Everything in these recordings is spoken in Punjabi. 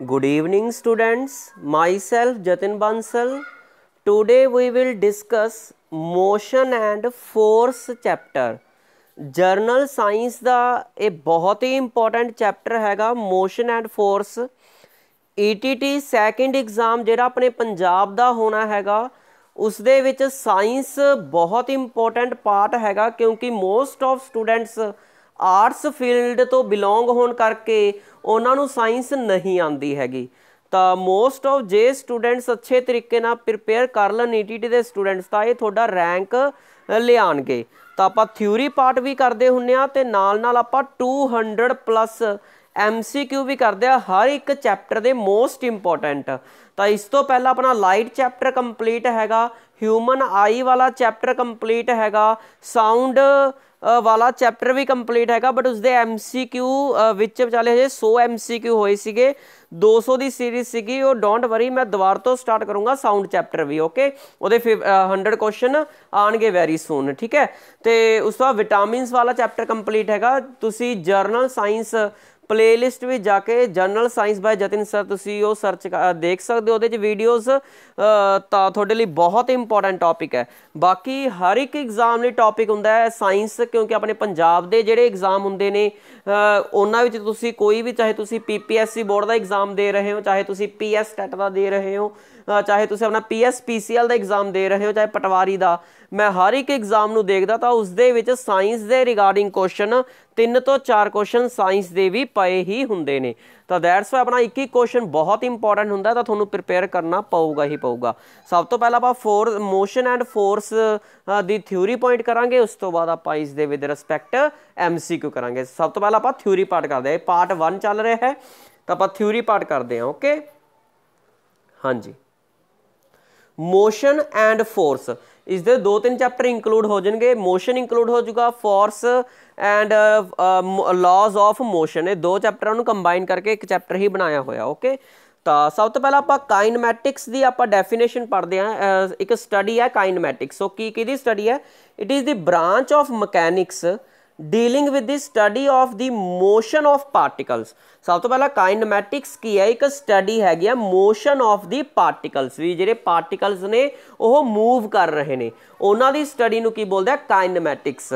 Good evening students, myself Jatin Bansal. Today we will discuss motion and force chapter. General science ਦਾ ਇਹ ਬਹੁਤ ਹੀ ਇੰਪੋਰਟੈਂਟ ਚੈਪਟਰ ਹੈਗਾ motion and force ETT second exam ਜਿਹੜਾ ਆਪਣੇ ਪੰਜਾਬ ਦਾ ਹੋਣਾ ਹੈਗਾ ਉਸ ਦੇ ਵਿੱਚ ਸਾਇੰਸ ਬਹੁਤ ਇੰਪੋਰਟੈਂਟ ਪਾਰਟ ਹੈਗਾ ਕਿਉਂਕਿ most of students arts field ਤੋਂ ਬਿਲੋਂਗ ਹੋਣ ਕਰਕੇ ਉਹਨਾਂ ਨੂੰ ਸਾਇੰਸ ਨਹੀਂ ਆਉਂਦੀ ਹੈਗੀ ਤਾਂ ਮੋਸਟ ਆਫ ਜੇ ਸਟੂਡੈਂਟਸ ਅੱਛੇ ਤਰੀਕੇ ਨਾਲ ਪ੍ਰਿਪੇਅਰ ਕਰ ਲੈਣ ਈਟੀਟੀ e ਦੇ ਸਟੂਡੈਂਟਸ ਤਾਂ ਇਹ ਤੁਹਾਡਾ ਰੈਂਕ ਲਿਆਣਗੇ ਤਾਂ ਆਪਾਂ ਥਿਊਰੀ ਪਾਰਟ ਵੀ ਕਰਦੇ ਹੁੰਨੇ ਆ ਤੇ ਨਾਲ ਨਾਲ ਆਪਾਂ 200 ਪਲੱਸ ਐਮਸੀਕਿਊ ਵੀ ਕਰਦੇ ਆ ਹਰ ਇੱਕ ਚੈਪਟਰ ਦੇ ਮੋਸਟ ਇੰਪੋਰਟੈਂਟ ਤਾਂ ਇਸ ਤੋਂ ਪਹਿਲਾਂ ਆਪਣਾ ਲਾਈਟ ਚੈਪਟਰ ਕੰਪਲੀਟ ਹੈਗਾ ਹਿਊਮਨ ਆਈ ਵਾਲਾ ਚੈਪਟਰ ਕੰਪਲੀਟ ਹੈਗਾ ਸਾਊਂਡ ਵਾਲਾ ਚੈਪਟਰ ਵੀ ਕੰਪਲੀਟ ਹੈਗਾ ਬਟ ਉਸਦੇ ਐਮਸੀਕਿਊ ਵਿੱਚ ਵਿਚਾਲੇ ਹਜੇ 100 ਐਮਸੀਕਿਊ ਹੋਏ ਸੀਗੇ 200 ਦੀ ਸੀਰੀਜ਼ ਸੀਗੀ ਉਹ ਡੋਂਟ ਵਰੀ ਮੈਂ ਦੁਬਾਰ ਤੋਂ ਸਟਾਰਟ ਕਰੂੰਗਾ ਸਾਊਂਡ ਚੈਪਟਰ ਵੀ ਓਕੇ ਉਹਦੇ 100 ਕੁਐਸਚਨ ਆਣਗੇ ਵੈਰੀ ਸੂਨ ਠੀਕ ਹੈ ਤੇ ਉਸ ਤੋਂ ਬਾਅਦ ਵਿਟਾਮਿਨਸ ਵਾਲਾ ਚੈਪਟਰ ਕੰਪਲੀਟ ਹੈਗਾ ਤੁਸੀਂ ਜਰਨਲ ਸਾਇੰਸ ਪਲੇਲਿਸਟ ਵਿੱਚ ਜਾ ਕੇ general science by Jatin sir ਤੁਸੀਂ ਉਹ ਸਰਚ ਦੇਖ ਸਕਦੇ ਹੋ ਉਹਦੇ ਚ ਵੀਡੀਓਜ਼ ਤਾਂ ਤੁਹਾਡੇ ਲਈ ਬਹੁਤ ਇੰਪੋਰਟੈਂਟ ਟੌਪਿਕ ਹੈ ਬਾਕੀ ਹਰ ਇੱਕ ਐਗਜ਼ਾਮ ਲਈ ਟੌਪਿਕ ਹੁੰਦਾ ਹੈ ਸਾਇੰਸ ਕਿਉਂਕਿ ਆਪਣੇ ਪੰਜਾਬ ਦੇ ਜਿਹੜੇ ਐਗਜ਼ਾਮ ਹੁੰਦੇ ਨੇ ਉਹਨਾਂ ਵਿੱਚ ਤੁਸੀਂ ਕੋਈ ਵੀ ਚਾਹੇ ਤੁਸੀਂ ਪੀਪੀਐਸਸੀ ਬੋਰਡ ਦਾ ਐਗਜ਼ਾਮ ਦੇ ਰਹੇ ਹੋ ਚਾਹੇ ਤੁਸੀਂ ਪੀਐਸ ਟੈਟ ਦਾ ਦੇ ਰਹੇ ਹੋ ਚਾਹੇ ਤੁਸੀਂ ਆਪਣਾ ਪੀਐਸਪੀਸੀਐਲ ਦਾ ਐਗਜ਼ਾਮ ਦੇ ਰਹੇ ਹੋ ਚਾਹੇ ਪਟਵਾਰੀ ਦਾ ਮੈਂ ਹਰ ਇੱਕ ਐਗਜ਼ਾਮ ਨੂੰ ਦੇਖਦਾ ਤਾਂ ਉਸ ਦੇ ਵਿੱਚ ਸਾਇੰਸ ਦੇ ਰਿਗਾਰਡਿੰਗ ਕੁਐਸਚਨ ਤਿੰਨ ਤੋਂ ਚਾਰ ਕੁਐਸਚਨ ਸਾਇੰਸ ਦੇ ਵੀ ਪਏ ਹੀ ਹੁੰਦੇ ਨੇ ਤਾਂ ਦੈਟਸ ਵਾਈ ਆਪਣਾ ਇੱਕ ਇੱਕ ਕੁਐਸਚਨ ਬਹੁਤ ਇੰਪੋਰਟੈਂਟ ਹੁੰਦਾ ਤਾਂ ਤੁਹਾਨੂੰ ਪ੍ਰਿਪੇਅਰ ਕਰਨਾ ਪਊਗਾ ਹੀ ਪਊਗਾ ਸਭ ਤੋਂ ਪਹਿਲਾਂ ਆਪਾਂ ਫੋਰ ਮੋਸ਼ਨ ਐਂਡ ਫੋਰਸ ਦੀ ਥਿਊਰੀ ਪੁਆਇੰਟ ਕਰਾਂਗੇ ਉਸ ਤੋਂ ਬਾਅਦ ਆਪਾਂ ਇਸ ਦੇ ਵਿਦ ਰਿਸਪੈਕਟ ਐਮਸੀਕਿਊ ਕਰਾਂਗੇ ਸਭ ਤੋਂ ਪਹਿਲਾਂ ਆਪਾਂ ਥਿਊਰੀ ਪਾਰਟ ਕਰਦੇ ਹਾਂ ਪਾਰਟ 1 ਚੱਲ ਰਿਹਾ ਹੈ ਤਾਂ ਆਪਾਂ ਥਿਊਰੀ ਪਾਰਟ ਕਰਦੇ ਹਾਂ ਓਕੇ ਹਾਂਜੀ ਮੋਸ਼ਨ ਐਂਡ ਫੋਰਸ ਇਸ ਦੇ ਦੋ ਤਿੰਨ ਚੈਪਟਰ ਇਨਕਲੂਡ ਹੋ ਜਾਣਗੇ ਮੋਸ਼ਨ ਇਨਕਲੂਡ ਹੋ ਜਾਊਗਾ force and laws of motion ਇਹ ਦੋ ਚੈਪਟਰਾਂ ਨੂੰ ਕੰਬਾਈਨ ਕਰਕੇ ਇੱਕ ਚੈਪਟਰ ਹੀ ਬਣਾਇਆ ਹੋਇਆ ਓਕੇ ਤਾਂ ਸਭ ਤੋਂ ਪਹਿਲਾਂ ਆਪਾਂ ਕਾਈਨਮੈਟਿਕਸ ਦੀ ਆਪਾਂ ਡੈਫੀਨੇਸ਼ਨ ਪੜ੍ਹਦੇ ਆ ਇੱਕ ਸਟੱਡੀ ਹੈ ਕਾਈਨਮੈਟਿਕਸ ਸੋ ਕੀ ਕਿਹਦੀ ਸਟੱਡੀ ਹੈ it is the branch of mechanics dealing with the study of the motion of particles ਸਭ ਤੋਂ ਪਹਿਲਾਂ ਕਾਈਨੇਮੈਟਿਕਸ ਕੀ ਹੈ ਇੱਕ ਸਟੱਡੀ ਹੈਗੀ ਆ ਮੋਸ਼ਨ ਆਫ ਦੀ ਪਾਰਟੀਕਲਸ ਵੀ ਜਿਹੜੇ ਪਾਰਟੀਕਲਸ ਨੇ ਉਹ ਮੂਵ ਕਰ ਰਹੇ ਨੇ ਉਹਨਾਂ ਦੀ ਸਟੱਡੀ ਨੂੰ ਕੀ ਬੋਲਦੇ ਆ kinematics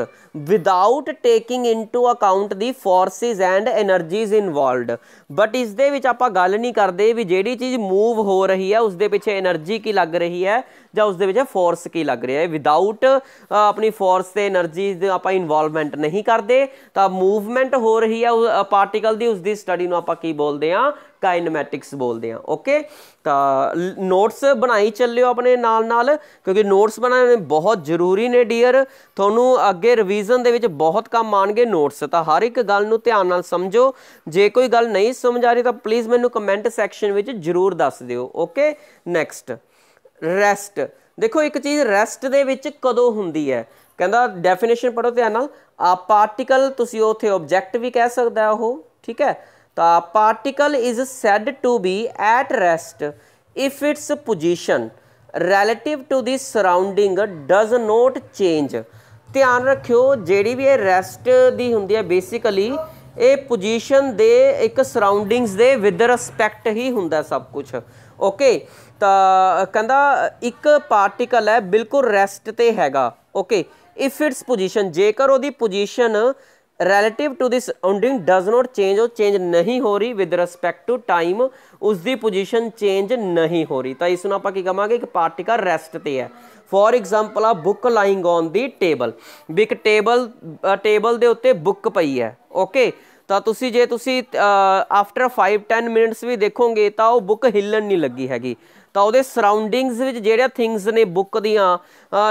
without taking into account the forces and energies involved but ਇਸ ਦੇ ਵਿੱਚ ਆਪਾਂ ਗੱਲ ਨਹੀਂ ਕਰਦੇ ਵੀ ਜਿਹੜੀ ਚੀਜ਼ ਮੂਵ ਹੋ ਰਹੀ ਹੈ ਉਸ ਦੇ ਪਿੱਛੇ એનર્ਜੀ ਕੀ ਲੱਗ ਰਹੀ ਹੈ ਜਾਂ ਉਸ ਦੇ ਵਿੱਚ ਫੋਰਸ ਕੀ ਲੱਗ ਰਹੀ ਹੈ ਵਿਦਆਊਟ ਆਪਣੀ ਫੋਰਸ ਤੇ એનર્ਜੀ ਆਪਾਂ ਇਨਵੋਲਵਮੈਂਟ ਨਹੀਂ ਕਰਦੇ ਤਾਂ ਮੂਵਮੈਂਟ ਹੋ ਰਹੀ ਹੈ ਪਾਰਟੀਕਲ ਦੀ ਉਸ ਦੀ ਸਟੱਡੀ ਸਟੱਡੀ ਨੂੰ ਆਪਾਂ ਕੀ ਬੋਲਦੇ ਆ ਕਾਈਨੇਮੈਟਿਕਸ ਬੋਲਦੇ ਆ ਓਕੇ ਤਾਂ ਨੋਟਸ ਬਣਾਈ ਚੱਲਿਓ ਆਪਣੇ ਨਾਲ ਨਾਲ ਕਿਉਂਕਿ ਨੋਟਸ ਬਣਾਉਣੇ ਬਹੁਤ ਜ਼ਰੂਰੀ ਨੇ ਡੀਅਰ ਤੁਹਾਨੂੰ ਅੱਗੇ ਰਿਵੀਜ਼ਨ ਦੇ ਵਿੱਚ ਬਹੁਤ ਕੰਮ ਆਣਗੇ ਨੋਟਸ ਤਾਂ ਹਰ ਇੱਕ ਗੱਲ ਨੂੰ ਧਿਆਨ ਨਾਲ ਸਮਝੋ ਜੇ ਕੋਈ ਗੱਲ ਨਹੀਂ ਸਮਝ ਆ ਰਹੀ ਤਾਂ ਪਲੀਜ਼ ਮੈਨੂੰ ਕਮੈਂਟ ਸੈਕਸ਼ਨ ਵਿੱਚ ਜ਼ਰੂਰ ਦੱਸ ਦਿਓ ਓਕੇ ਨੈਕਸਟ ਰੈਸਟ ਦੇਖੋ ਇੱਕ ਚੀਜ਼ ਰੈਸਟ ਦੇ ਵਿੱਚ ਕਦੋਂ ਹੁੰਦੀ ਹੈ ਕਹਿੰਦਾ ਡੈਫੀਨੇਸ਼ਨ ਪੜੋ ਧਿਆਨ ਨਾਲ ਆ ਪਾਰਟੀਕਲ ਤੁਸੀਂ ਉਥੇ ਆਬਜੈਕਟ ਵੀ ਕਹਿ ਸਕਦਾ ਉਹ ਠੀਕ ਹੈ ਤਾਂ particle is said to be at rest if its position relative to the surrounding does not change ਧਿਆਨ ਰੱਖਿਓ ਜਿਹੜੀ ਵੀ ਇਹ ਰੈਸਟ ਦੀ ਹੁੰਦੀ ਹੈ ਬੇਸਿਕਲੀ ਇਹ ਪੋਜੀਸ਼ਨ ਦੇ ਇੱਕ ਸਰਾਊਂਡਿੰਗਸ ਦੇ ਵਿਦ ਰਿਸਪੈਕਟ ਹੀ ਹੁੰਦਾ ਸਭ ਕੁਝ ਓਕੇ ਤਾਂ ਕਹਿੰਦਾ ਇੱਕ ਪਾਰਟੀਕਲ ਹੈ ਬਿਲਕੁਲ ਰੈਸਟ ਤੇ ਹੈਗਾ ਓਕੇ ਇਫ ਇਟਸ ਪੋਜੀਸ਼ਨ ਜੇਕਰ ਉਹਦੀ position relative to the surrounding does not change ਉਹ ਚੇਂਜ ਨਹੀਂ ਹੋ ਰਹੀ ਵਿਦ ਰਿਸਪੈਕਟ ਟੂ ਟਾਈਮ ਉਸ ਦੀ ਪੋਜੀਸ਼ਨ ਚੇਂਜ ਨਹੀਂ ਹੋ ਰਹੀ ਤਾਂ ਇਸ ਨੂੰ ਆਪਾਂ ਕੀ ਕਹਾਂਗੇ ਇੱਕ ਪਾਰਟੀਕਲ ਰੈਸਟ ਤੇ ਹੈ for example a book lying on the table ਵੀ ਇੱਕ ਟੇਬਲ ਟੇਬਲ ਦੇ ਉੱਤੇ ਬੁੱਕ ਪਈ ਹੈ ਓਕੇ ਤਾਂ ਤੁਸੀਂ ਜੇ ਤੁਸੀਂ ਆਫਟਰ 5 10 ਮਿੰਟਸ ਵੀ ਦੇਖੋਗੇ ਤਾਂ ਉਹ ਬੁੱਕ ਹਿੱਲਣ ਨਹੀਂ ਲੱਗੀ ਹੈਗੀ ਤਾਂ ਉਹਦੇ ਸਰਾਊਂਡਿੰਗਸ ਵਿੱਚ ਜਿਹੜਿਆ ਥਿੰਗਸ ਨੇ ਬੁੱਕ ਦੀਆਂ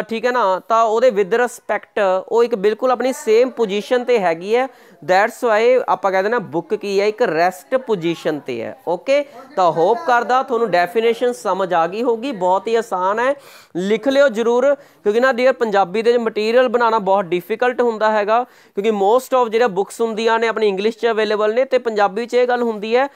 ਠੀਕ ਹੈ ਨਾ ਤਾਂ ਉਹਦੇ ਵਿਦ ਰਿਸਪੈਕਟ ਉਹ ਇੱਕ ਬਿਲਕੁਲ ਆਪਣੀ ਸੇਮ ਪੋਜੀਸ਼ਨ ਤੇ ਹੈਗੀ ਹੈ ਦੈਟਸ ਵਾਈ ਆਪਾਂ ਕਹਿੰਦੇ ਨਾ ਬੁੱਕ ਕੀ ਹੈ ਇੱਕ ਰੈਸਟ ਪੋਜੀਸ਼ਨ ਤੇ ਹੈ ਓਕੇ ਤਾਂ ਹੋਪ ਕਰਦਾ ਤੁਹਾਨੂੰ ਡੈਫੀਨੇਸ਼ਨ ਸਮਝ ਆ ਗਈ ਹੋਗੀ ਬਹੁਤ ਹੀ ਆਸਾਨ ਹੈ ਲਿਖ ਲਿਓ ਜਰੂਰ ਕਿਉਂਕਿ ਨਾ ਡੀਅਰ ਪੰਜਾਬੀ ਦੇ ਮਟੀਰੀਅਲ ਬਣਾਉਣਾ ਬਹੁਤ ਡਿਫਿਕਲਟ ਹੁੰਦਾ ਹੈਗਾ ਕਿਉਂਕਿ ਮੋਸਟ ਆਫ ਜਿਹੜਾ ਬੁੱਕਸ ਹੁੰਦੀਆਂ ਨੇ ਆਪਣੀ ਇੰਗਲਿਸ਼ 'ਚ ਅਵੇਲੇਬਲ ਨੇ ਤੇ ਪੰਜਾਬੀ 'ਚ ਇਹ ਗੱਲ ਹੁੰਦੀ ਹੈ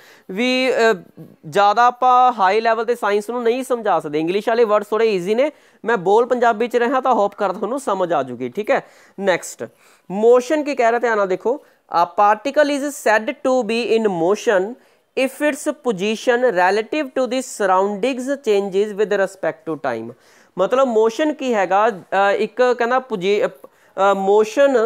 ਵੀ ਜ਼ਿਆਦਾ ਆਪਾਂ ਹਾਈ ਲੈਵਲ ਤੇ ਸਾਇੰਸ ਨੂੰ ਨਹੀਂ ਸਮਝਾ ਸਕਦੇ ਇੰਗਲਿਸ਼ ਵਾਲੇ ਵਰਡਸ ਥੋੜੇ ਈਜ਼ੀ ਨੇ ਮੈਂ ਬੋਲ ਪੰਜਾਬੀ ਪੰਜਾਬ ਵਿੱਚ ਰਹਾ ਤਾਂ ਹੋਪ ਕਰ ਤੁਹਾਨੂੰ ਸਮਝ ਆ ਜੂਗੀ ਠੀਕ ਹੈ ਨੈਕਸਟ ਮੋਸ਼ਨ ਕੀ ਕਹਿ ਰਹੇ ਧਿਆਨ ਨਾਲ ਦੇਖੋ a particle is said to be in motion if its position relative to the surroundings changes with respect to time ਮਤਲਬ ਮੋਸ਼ਨ ਕੀ ਹੈਗਾ ਇੱਕ ਕਹਿੰਦਾ ਮੋਸ਼ਨ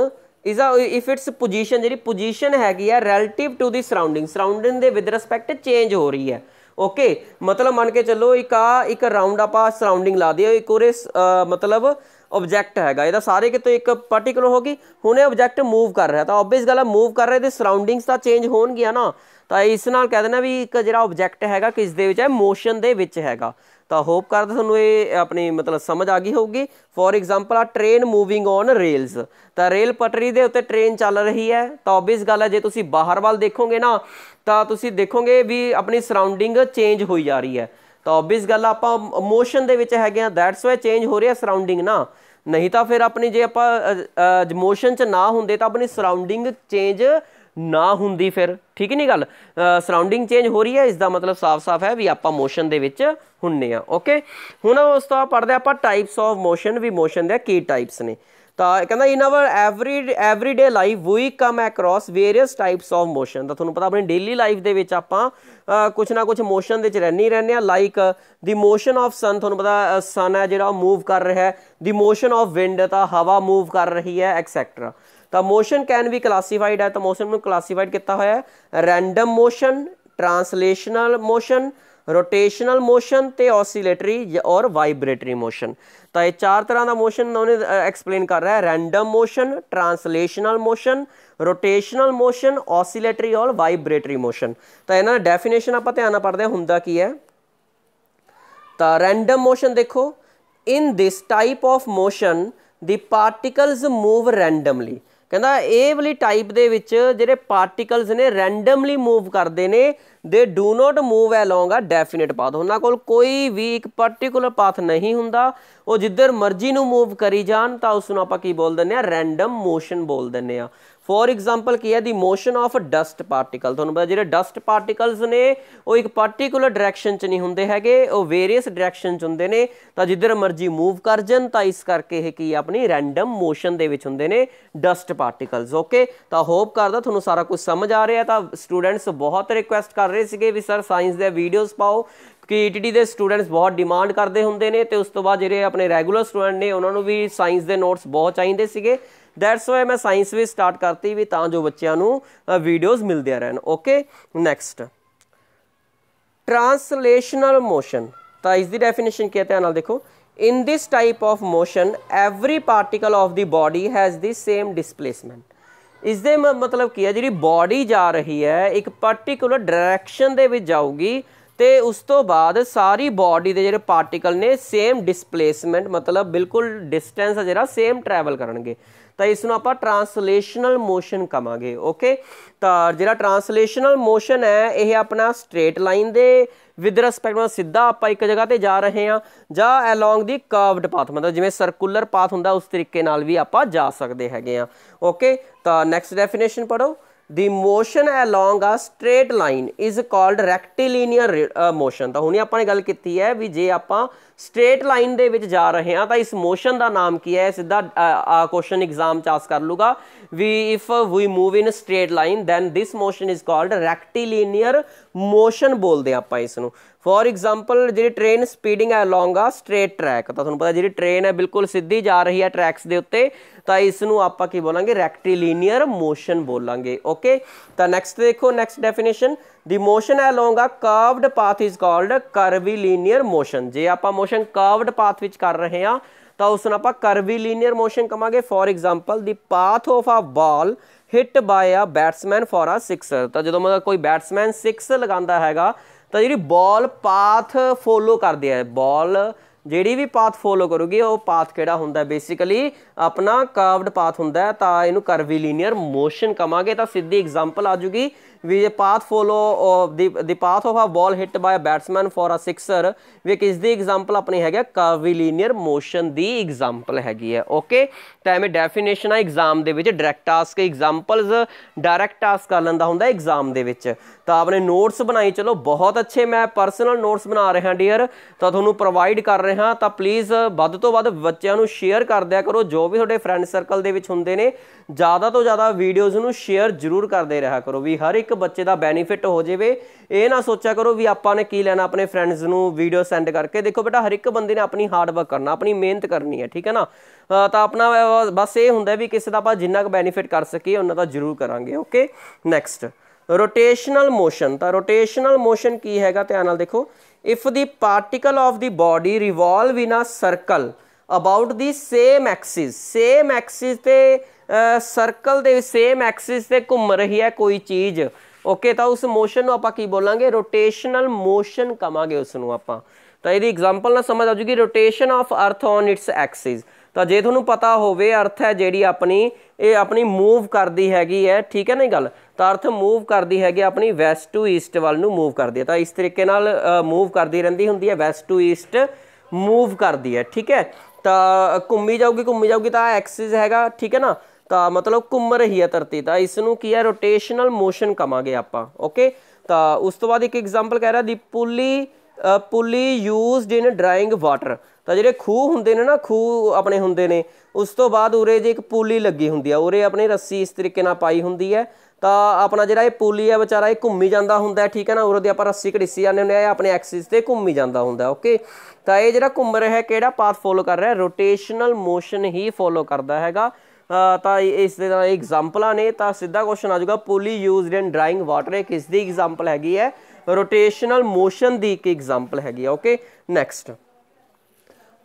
ਇਜ਼ ਆ ਇਫ ਇਟਸ ਪੋਜੀਸ਼ਨ ਜਿਹੜੀ ਪੋਜੀਸ਼ਨ ਹੈਗੀ ਆ relative to the surrounding surrounding ਦੇ ਵਿਦ ਰਿਸਪੈਕਟ ਚੇਂਜ ਹੋ ਰਹੀ ਹੈ ਓਕੇ ਮਤਲਬ ਮੰਨ ਕੇ ਚੱਲੋ ਇੱਕ ਆ ਇੱਕ ਰਾਉਂਡ ਆਪਾਂ ਸਰਾਊਂਡਿੰਗ ਲਾ ਦਈਏ ਇੱਕ ਉਹਰੇ ਮਤਲਬ ਆਬਜੈਕਟ ਹੈਗਾ ਇਹਦਾ ਸਾਰੇ ਕਿਤੇ ਇੱਕ ਪਾਰਟੀਕਲ ਹੋਗੀ ਹੁਣ ਇਹ ਆਬਜੈਕਟ ਮੂਵ ਕਰ ਰਿਹਾ ਤਾਂ ਆਬਵੀਅਸ ਗੱਲ ਹੈ ਮੂਵ ਕਰ ਰਿਹਾ ਤੇ ਸਰਾਊਂਡਿੰਗਸ ਤਾਂ ਚੇਂਜ ਹੋਣਗੀਆਂ ਨਾ ਤਾਂ ਇਸ ਨਾਲ ਕਹਿ ਦੇਣਾ ਵੀ ਇੱਕ ਜਿਹੜਾ ਆਬਜੈਕਟ ਹੈਗਾ ਕਿਸ ਦੇ ਵਿੱਚ ਹੈ ਮੋਸ਼ਨ ਦੇ ਵਿੱਚ ਹੈਗਾ ਤਾਂ ਹੋਪ ਕਰਦਾ ਤੁਹਾਨੂੰ ਇਹ ਆਪਣੀ ਮਤਲਬ ਸਮਝ ਆ ਗਈ ਹੋਊਗੀ for example a train moving on rails ਤਾਂ ਰੇਲ ਪਟਰੀ ਦੇ ਉੱਤੇ ਟ੍ਰੇਨ ਚੱਲ ਰਹੀ ਹੈ ਤਾਂ ਆਬਵੀਅਸ ਗੱਲ ਹੈ ਜੇ ਤੁਸੀਂ ਬਾਹਰ ਵੱਲ ਦੇਖੋਗੇ ਨਾ ਤਾਂ ਤੁਸੀਂ ਦੇਖੋਗੇ ਵੀ ਆਪਣੀ ਸਰਾਊਂਡਿੰਗ ਚੇਂਜ ਹੋਈ ਜਾ ਰਹੀ ਹੈ ਤਾਂ ਆਬਵੀਅਸ ਗੱਲ ਆਪਾਂ ਮੋਸ਼ਨ ਦੇ ਵਿੱਚ ਹੈਗੇ ਆ ਦੈਟਸ ਵਾਈ ਚੇਂਜ ਹੋ ਰਿਹਾ ਸਰਾਊਂਡਿੰਗ ਨਾ ਨਹੀਂ ਤਾਂ ਫਿਰ ਆਪਣੀ ਜੇ ਆਪਾਂ ਮੋਸ਼ਨ 'ਚ ਨਾ ਹੁੰਦੇ ਤਾਂ ਆਪਣੀ ਸਰਾਊਂਡਿੰਗ ਚੇਂਜ ਨਾ ਹੁੰਦੀ ਫਿਰ ਠੀਕ ਨਹੀਂ ਗੱਲ ਸਰਾਊਂਡਿੰਗ ਚੇਂਜ ਹੋ ਰਹੀ ਹੈ ਇਸ ਦਾ ਮਤਲਬ ਸਾਫ਼-ਸਾਫ਼ ਹੈ ਵੀ ਆਪਾਂ ਮੋਸ਼ਨ ਦੇ ਵਿੱਚ ਹੁੰਨੇ ਆ ਓਕੇ ਹੁਣ ਉਸ ਤੋਂ ਪੜਦੇ ਆਪਾਂ ਟਾਈਪਸ ਆਫ ਮੋਸ਼ਨ ਵੀ ਮੋਸ਼ਨ ਦੇ ਕੀ ਟਾਈਪਸ ਨੇ ਤਾਂ ਕਹਿੰਦਾ in our every everyday life we come across various types of motion ਤਾਂ ਤੁਹਾਨੂੰ ਪਤਾ ਆਪਣੀ ਡੇਲੀ ਲਾਈਫ ਦੇ ਵਿੱਚ ਆਪਾਂ ਕੁਝ ਨਾ ਕੁਝ ਮੋਸ਼ਨ ਦੇ ਵਿੱਚ ਰਹਿਣੀ ਰਹਿੰਦੇ ਆ like the motion of sun ਤੁਹਾਨੂੰ ਪਤਾ ਸਨ ਹੈ ਜਿਹੜਾ ਮੂਵ ਕਰ ਰਿਹਾ ਹੈ ਦੀ ਮੋਸ਼ਨ ਆਫ ਵਿੰਡ ਤਾਂ ਹਵਾ ਮੂਵ ਕਰ ਰਹੀ ਹੈ ਐਕਸੈਟਰਾ ਤਾਂ ਮੋਸ਼ਨ ਕੈਨ ਵੀ ਕਲਾਸੀਫਾਈਡ ਹੈ ਤਾਂ ਮੋਸ਼ਨ ਨੂੰ ਕਲਾਸੀਫਾਈਡ ਕੀਤਾ ਹੋਇਆ ਹੈ random motion translational motion rotational motion ਤੇ ਆਸੀਲੇਟਰੀ ਔਰ ਵਾਈਬ੍ਰੇਟਰੀ ਮੋਸ਼ਨ ਤਾਂ ਇਹ ਚਾਰ ਤਰ੍ਹਾਂ ਦਾ ਮੋਸ਼ਨ ਉਹਨੇ ਐਕਸਪਲੇਨ ਕਰ ਰਿਹਾ ਹੈ random motion translational motion rotational motion oscillatory or vibratory motion ਤਾਂ ਇਹਨਾਂ ਦਾ ਡੈਫੀਨੇਸ਼ਨ ਆਪਾਂ ਧਿਆਨ ਨਾਲ ਪੜਦੇ ਹੁੰਦਾ ਕੀ ਹੈ ਤਾਂ ਰੈਂਡਮ ਮੋਸ਼ਨ ਦੇਖੋ in this type of motion the particles move randomly ਕਹਿੰਦਾ ਇਹ ਵਾਲੀ ਟਾਈਪ ਦੇ ਵਿੱਚ ਜਿਹੜੇ ਪਾਰਟੀਕਲਸ ਨੇ ਰੈਂਡਮਲੀ ਮੂਵ ਕਰਦੇ ਨੇ they do not move along a definite path ਉਹਨਾਂ ਕੋਲ ਕੋਈ ਵੀ ਇੱਕ ਪਾਰਟਿਕੂਲਰ ਪਾਥ ਨਹੀਂ ਹੁੰਦਾ ਉਹ ਜਿੱਧਰ ਮਰਜ਼ੀ ਨੂੰ ਮੂਵ ਕਰੀ ਜਾਣ ਤਾਂ ਉਸ ਨੂੰ ਆਪਾਂ ਕੀ ਬੋਲ ਦਿੰਨੇ ਆ ਰੈਂਡਮ ਮੋਸ਼ਨ ਬੋਲ ਦਿੰਨੇ ਆ ਫੋਰ ਐਗਜ਼ਾਮਪਲ ਕੀ ਹੈ the motion of dust particle ਤੁਹਾਨੂੰ ਪਤਾ ਜਿਹੜੇ ਡਸਟ ਪਾਰਟੀਕਲਸ ਨੇ ਉਹ ਇੱਕ ਪਾਰਟਿਕੂਲਰ ਡਾਇਰੈਕਸ਼ਨ 'ਚ ਨਹੀਂ ਹੁੰਦੇ ਹੈਗੇ ਉਹ ਵੇਰੀਅਸ ਡਾਇਰੈਕਸ਼ਨ 'ਚ ਹੁੰਦੇ ਨੇ ਤਾਂ ਜਿੱਧਰ ਮਰਜ਼ੀ ਮੂਵ ਕਰ ਜਨ ਤਾਂ ਇਸ ਕਰਕੇ ਇਹ ਕੀ ਆਪਣੀ ਰੈਂਡਮ ਮੋਸ਼ਨ ਦੇ ਵਿੱਚ ਹੁੰਦੇ ਨੇ ਡਸਟ ਪਾਰਟੀਕਲਸ ਓਕੇ ਤਾਂ ਹੋਪ ਕਰਦਾ ਤੁਹਾਨੂੰ ਸਾਰਾ ਕੁਝ ਸਮਝ ਆ ਰਿਹਾ ਤਾਂ ਸਟੂਡੈਂਟਸ ਬਹੁਤ ਰਿਕੁਐਸਟ ਕਰ ਰਹੇ ਸੀਗੇ ਵੀ ਸਰ ਸਾਇੰਸ e ਦੇ ਵੀਡੀਓਜ਼ ਪਾਓ ਕਿ ਈਟੀਟੀ ਦੇ ਸਟੂਡੈਂਟਸ ਬਹੁਤ ਡਿਮਾਂਡ ਕਰਦੇ ਹੁੰਦੇ ਨੇ ਤੇ ਉਸ ਤੋਂ ਬਾਅਦ ਜਿਹੜੇ ਆਪਣੇ ਰੈਗੂਲਰ ਸਟੂਡੈਂਟ ਨੇ ਉਹਨਾਂ ਨੂੰ ਵੀ ਸਾਇੰਸ ਦੇ ਨੋਟਸ ਬਹੁਤ ਚਾਹੀਦੇ ਸੀਗੇ ਦੈਟਸ ਵਾਈ ਮੈਂ ਸਾਇੰਸ ਵੀ ਸਟਾਰਟ ਕਰਤੀ ਵੀ ਤਾਂ ਜੋ ਬੱਚਿਆਂ ਨੂੰ ਵੀਡੀਓਜ਼ ਮਿਲਦੇ ਰਹਿਣ ਓਕੇ ਨੈਕਸਟ ਟ੍ਰਾਂਸਲੇਸ਼ਨਲ ਮੋਸ਼ਨ ਤਾਂ ਇਸ ਦੀ ਡੈਫੀਨੇਸ਼ਨ ਕੀ ਹੈ ਧਿਆਨ ਨਾਲ ਦੇਖੋ in this type of motion every particle of the body has the same displacement ਇਸ ਦੇ ਮਤਲਬ ਕੀ ਹੈ ਜਿਹੜੀ ਬਾਡੀ ਜਾ ਰਹੀ ਹੈ ਇੱਕ ਪਾਰਟਿਕੂਲਰ ਡਾਇਰੈਕਸ਼ਨ ਦੇ ਵਿੱਚ ਜਾਊਗੀ ਤੇ ਉਸ ਤੋਂ ਬਾਅਦ ਸਾਰੀ ਬਾਡੀ ਦੇ ਜਿਹੜੇ ਪਾਰਟੀਕਲ ਨੇ ਸੇਮ ਡਿਸਪਲੇਸਮੈਂਟ ਮਤਲਬ ਬਿਲਕੁਲ ਡਿਸਟੈਂਸ ਜਿਹੜਾ ਸੇਮ ਟਰੈਵਲ ਕਰਨਗੇ ਤਾਂ ਇਸ ਨੂੰ ਆਪਾਂ ਟਰਾਂਸਲੇਸ਼ਨਲ ਮੋਸ਼ਨ ਕਵਾਂਗੇ ਓਕੇ ਤਾਂ ਜਿਹੜਾ ਟਰਾਂਸਲੇਸ਼ਨਲ ਮੋਸ਼ਨ ਹੈ ਇਹ ਆਪਣਾ ਸਟ੍ਰੇਟ ਲਾਈਨ ਦੇ ਵਿਦ ਰਿਸਪੈਕਟ ਨਾਲ ਸਿੱਧਾ ਆਪਾਂ ਇੱਕ ਜਗ੍ਹਾ ਤੇ ਜਾ ਰਹੇ ਹਾਂ ਜਾਂ ਅਲੋਂਗ ਦੀ ਕਰਵਡ ਪਾਥ ਮਤਲਬ ਜਿਵੇਂ ਸਰਕੂਲਰ ਪਾਥ ਹੁੰਦਾ ਉਸ ਤਰੀਕੇ ਨਾਲ ਵੀ ਆਪਾਂ ਜਾ ਸਕਦੇ ਹੈਗੇ ਆ ਓਕੇ ਤਾਂ ਨੈਕਸਟ ਡੈਫੀਨੇਸ਼ਨ ਪੜੋ the motion along a straight line is called rectilinear motion ਤਾਂ ਹੁਣੇ ਆਪਾਂ ਨੇ ਗੱਲ ਕੀਤੀ ਹੈ ਵੀ ਜੇ ਆਪਾਂ ਸਟ੍ਰੇਟ ਲਾਈਨ ਦੇ ਵਿੱਚ ਜਾ ਰਹੇ ਹਾਂ ਤਾਂ ਇਸ ਮੋਸ਼ਨ ਦਾ ਨਾਮ ਕੀ ਹੈ ਸਿੱਧਾ ਆ ਕੁਐਸਚਨ ਐਗਜ਼ਾਮ ਚ ਆਸ ਕਰ ਲੂਗਾ ਵੀ if we move in straight line then this motion is called rectilinear motion ਬੋਲਦੇ ਆਪਾਂ ਇਸ ਨੂੰ ਫੋਰ ਐਗਜ਼ਾਮਪਲ ਜਿਹੜੀ ਟ੍ਰੇਨ ਸਪੀਡਿੰਗ ਹੈ ਅਲੋਂਗ ਆ ਸਟ੍ਰੇਟ ਟਰੈਕ ਤਾਂ ਤੁਹਾਨੂੰ ਪਤਾ ਜਿਹੜੀ ਟ੍ਰੇਨ ਹੈ ਬਿਲਕੁਲ ਸਿੱਧੀ ਜਾ ਰਹੀ ਹੈ ਟਰੈਕਸ ਦੇ ਉੱਤੇ ਤਾਂ ਇਸ ਨੂੰ ਆਪਾਂ ਕੀ ਬੋਲਾਂਗੇ ਰੈਕਟੀਲੀਨੀਅਰ ਮੋਸ਼ਨ ਬੋਲਾਂਗੇ ਓਕੇ ਤਾਂ ਨੈਕਸਟ ਦੇਖੋ ਨੈਕਸਟ ਡੈਫੀਨੇਸ਼ਨ ਦੀ ਮੋਸ਼ਨ ਹੈ along a curved path is called curvilinear motion ਜੇ ਆਪਾਂ ਮੋਸ਼ਨ ਕਰਵਡ ਪਾਥ ਵਿੱਚ ਕਰ ਰਹੇ ਆ ਤਾਂ ਉਸ ਨੂੰ ਆਪਾਂ ਕਰਵੀਲੀਨੀਅਰ ਮੋਸ਼ਨ ਕਹਾਂਗੇ for example the path of a ball hit ਬਾਈ ਆ ਬੈਟਸਮੈਨ ਫੋਰ ਆ ਸਿਕਸਰ ਤਾਂ ਜਦੋਂ ਮਤਲਬ ਕੋਈ ਬੈਟਸਮੈਨ ਸਿਕਸ ਲਗਾਉਂਦਾ ਹੈਗਾ ਤਾਂ ਜਿਹੜੀ ਬਾਲ ਪਾਥ ਫੋਲੋ ਕਰਦੇ ਆ ਬਾਲ ਜਿਹੜੀ ਵੀ ਪਾਥ ਫੋਲੋ ਕਰੂਗੀ ਉਹ ਪਾਥ ਕਿਹੜਾ ਹੁੰਦਾ ਬੇਸਿਕਲੀ ਆਪਣਾ ਕਰਵਡ ਪਾਥ ਹੁੰਦਾ ਤਾਂ ਇਹਨੂੰ ਕਰਵੀ ਲੀਨੀਅਰ ਮੋਸ਼ਨ ਕਮਾਂਗੇ ਤਾਂ ਸਿੱਧੀ ਐਗਜ਼ਾਮਪਲ ਆ ਜੂਗੀ ਵੀ ਜੇ path follow of the the path of a ball hit by batsman batsman for sixer ਵੀ ਕਿਸ ਦੀ ਐਗਜ਼ਾਮਪਲ ਆਪਣੀ ਹੈਗਾ ਲੀਨੀਅਰ ਮੋਸ਼ਨ ਦੀ ਐਗਜ਼ਾਮਪਲ ਹੈਗੀ ਹੈ ਓਕੇ ਤਾਂ ਐਵੇਂ ਡੈਫੀਨੇਸ਼ਨ ਆ ਐਗਜ਼ਾਮ ਦੇ ਵਿੱਚ direct task examples direct task ਕਰ ਲੈਂਦਾ ਹੁੰਦਾ ਐਗਜ਼ਾਮ ਦੇ ਵਿੱਚ ਤਾਂ ਆਪਣੇ ਨੋਟਸ ਬਣਾਈ ਚਲੋ ਬਹੁਤ ਅੱਛੇ ਮੈਂ ਪਰਸਨਲ ਨੋਟਸ ਬਣਾ ਰਿਹਾ ਡੀਅਰ ਤਾਂ ਤੁਹਾਨੂੰ ਪ੍ਰੋਵਾਈਡ ਕਰ ਰਿਹਾ ਤਾਂ ਪਲੀਜ਼ ਵੱਧ ਤੋਂ ਵੱਧ ਬੱਚਿਆਂ ਨੂੰ ਸ਼ੇਅਰ ਕਰ ਦਿਆ ਕਰੋ ਜੋ ਵੀ ਤੁਹਾਡੇ ਫਰੈਂਡ ਸਰਕਲ ਦੇ ਵਿੱਚ ਹੁੰਦੇ ਨੇ ਜ਼ਿਆਦਾ ਤੋਂ ਜ਼ਿਆਦਾ ਵੀਡੀਓਜ਼ ਨੂੰ ਸ਼ੇਅਰ ਜ਼ਰੂਰ ਕਰਦੇ ਰਿਹਾ ਕਰੋ ਵੀ ਹਰ ਇੱਕ ਬੱਚੇ ਦਾ ਬੈਨੀਫਿਟ ਹੋ ਜਾਵੇ ਇਹ ਨਾ ਸੋਚਿਆ ਕਰੋ ਵੀ ਆਪਾਂ ਨੇ ਕੀ ਲੈਣਾ ਆਪਣੇ ਫਰੈਂਡਸ ਨੂੰ ਵੀਡੀਓ ਸੈਂਡ ਕਰਕੇ ਦੇਖੋ ਬੇਟਾ ਹਰ ਇੱਕ ਬੰਦੇ ਨੇ ਆਪਣੀ ਹਾਰਡ ਵਰਕ ਕਰਨਾ ਆਪਣੀ ਮਿਹਨਤ ਕਰਨੀ ਹੈ ਠੀਕ ਹੈ ਨਾ ਤਾਂ ਆਪਣਾ ਬਸ ਇਹ ਹੁੰਦਾ ਵੀ ਕਿਸੇ ਦਾ ਆਪਾਂ ਜਿੰਨਾ ਕੁ ਬੈਨੀਫਿਟ ਕਰ ਸਕੀਏ ਉਹਨਾਂ ਦਾ ਜ਼ਰੂਰ ਕਰਾਂਗੇ ਓਕੇ ਨੈਕਸਟ ਰੋਟੇਸ਼ਨਲ ਮੋਸ਼ਨ ਤਾਂ ਰੋਟੇਸ਼ਨਲ ਮੋਸ਼ਨ ਕੀ ਹੈਗਾ ਧਿਆਨ ਨਾਲ ਦੇਖੋ if the particle of the body revolve in a circle about the same axis same axis ਤੇ ਸਰਕਲ ਦੇ ਸੇਮ ਐਕਸਿਸ ਤੇ ਘੁੰਮ ਰਹੀ ਹੈ ਕੋਈ ਚੀਜ਼ ਓਕੇ ਤਾਂ ਉਸ ਮੋਸ਼ਨ ਨੂੰ ਆਪਾਂ ਕੀ ਬੋਲਾਂਗੇ ਰੋਟੇਸ਼ਨਲ ਮੋਸ਼ਨ ਕਹਾਂਗੇ ਉਸ ਨੂੰ ਆਪਾਂ ਤਾਂ ਇਹਦੀ ਐਗਜ਼ਾਮਪਲ ਨਾਲ ਸਮਝ ਆ ਜੂਗੀ rotation of earth on its axis ਤਾਂ ਜੇ ਤੁਹਾਨੂੰ ਪਤਾ ਹੋਵੇ ਅਰਥ ਹੈ ਜਿਹੜੀ ਆਪਣੀ ਇਹ ਆਪਣੀ ਮੂਵ ਕਰਦੀ ਹੈਗੀ ਹੈ ਠੀਕ ਹੈ ਨਾ ਇਹ ਗੱਲ ਤਾਂ ਅਰਥ ਮੂਵ ਕਰਦੀ ਹੈਗੀ ਆਪਣੀ ਵੈਸਟ ਟੂ ਈਸਟ ਵੱਲ ਨੂੰ ਮੂਵ ਕਰਦੀ ਹੈ ਤਾਂ ਇਸ ਤਰੀਕੇ ਨਾਲ ਮੂਵ ਕਰਦੀ ਰਹਿੰਦੀ ਹੁੰਦੀ ਹੈ ਵੈਸਟ ਟੂ ਈਸਟ ਮੂਵ ਕਰਦੀ ਹੈ ਠੀਕ ਹੈ ਤਾਂ ਘੁੰਮੀ ਜਾਊਗੀ ਘੁੰਮੀ ਜਾਊਗੀ ਤਾਂ ਐਕਸਿਸ ਹੈਗਾ ਠੀਕ ਹੈ ਨਾ ਤਾਂ ਮਤਲਬ ਘੁੰਮ ਰਹੀ ਹੈ ਧਰਤੀ ਤਾਂ ਇਸ ਨੂੰ ਕੀ ਹੈ ਰੋਟੇਸ਼ਨਲ ਮੋਸ਼ਨ ਕਵਾਂਗੇ ਆਪਾਂ ਓਕੇ ਤਾਂ ਉਸ ਤੋਂ ਬਾਅਦ ਇੱਕ ਐਗਜ਼ਾਮਪਲ ਕਹਿ ਰਿਹਾ the pulley pulley used in drawing water ਤਾਂ ਜਿਹੜੇ ਖੂਹ ਹੁੰਦੇ ਨੇ ਨਾ ਖੂਹ ਆਪਣੇ ਹੁੰਦੇ ਨੇ ਉਸ ਤੋਂ ਬਾਅਦ ਉਰੇ ਜੇ ਇੱਕ ਪੁਲੀ ਲੱਗੀ ਹੁੰਦੀ ਆ ਉਰੇ ਆਪਣੇ ਰੱਸੀ ਇਸ ਤਰੀਕੇ ਨਾਲ ਪਾਈ ਹੁੰਦੀ ਹੈ ਤਾਂ ਆਪਣਾ ਜਿਹੜਾ ਇਹ ਪੁਲੀ ਹੈ ਵਿਚਾਰਾ ਇਹ ਘੁੰਮੀ ਜਾਂਦਾ ਹੁੰਦਾ ਠੀਕ ਹੈ ਨਾ ਉਰੋਂ ਦੀ ਆਪਾਂ ਰੱਸੀ ਘੜੀਸੀ ਜਾਂਦੇ ਹੁੰਦੇ ਆ ਆਪਣੇ ਐਕਸਿਸ ਤੇ ਘੁੰਮੀ ਜਾਂਦਾ ਹੁੰਦਾ ਓਕੇ ਤਾਂ ਇਹ ਜਿਹੜਾ ਘੁੰਮ ਰਿਹਾ ਹੈ ਕਿਹੜਾ ਪਾਥ ਫੋਲੋ ਕਰ ਰਿਹਾ ਰੋਟੇਸ਼ਨਲ ਮੋਸ਼ਨ ਹੀ ਫੋਲੋ ਕਰਦਾ ਹੈਗਾ ਤਾਂ ਇਸ ਦੇ ਨਾਲ ਐਗਜ਼ਾਮਪਲਾਂ ਨੇ ਤਾਂ ਸਿੱਧਾ ਕੁਐਸਚਨ ਆ ਜਾਊਗਾ pulley used in drawing water ਇਹ ਕਿਸ ਦੀ ਐਗਜ਼ਾਮਪਲ ਹੈਗੀ ਹੈ ਰੋਟੇਸ਼ਨਲ ਮੋਸ਼ਨ ਦੀ ਇੱਕ ਐਗਜ਼ਾਮਪਲ ਹੈਗੀ ਆ okay next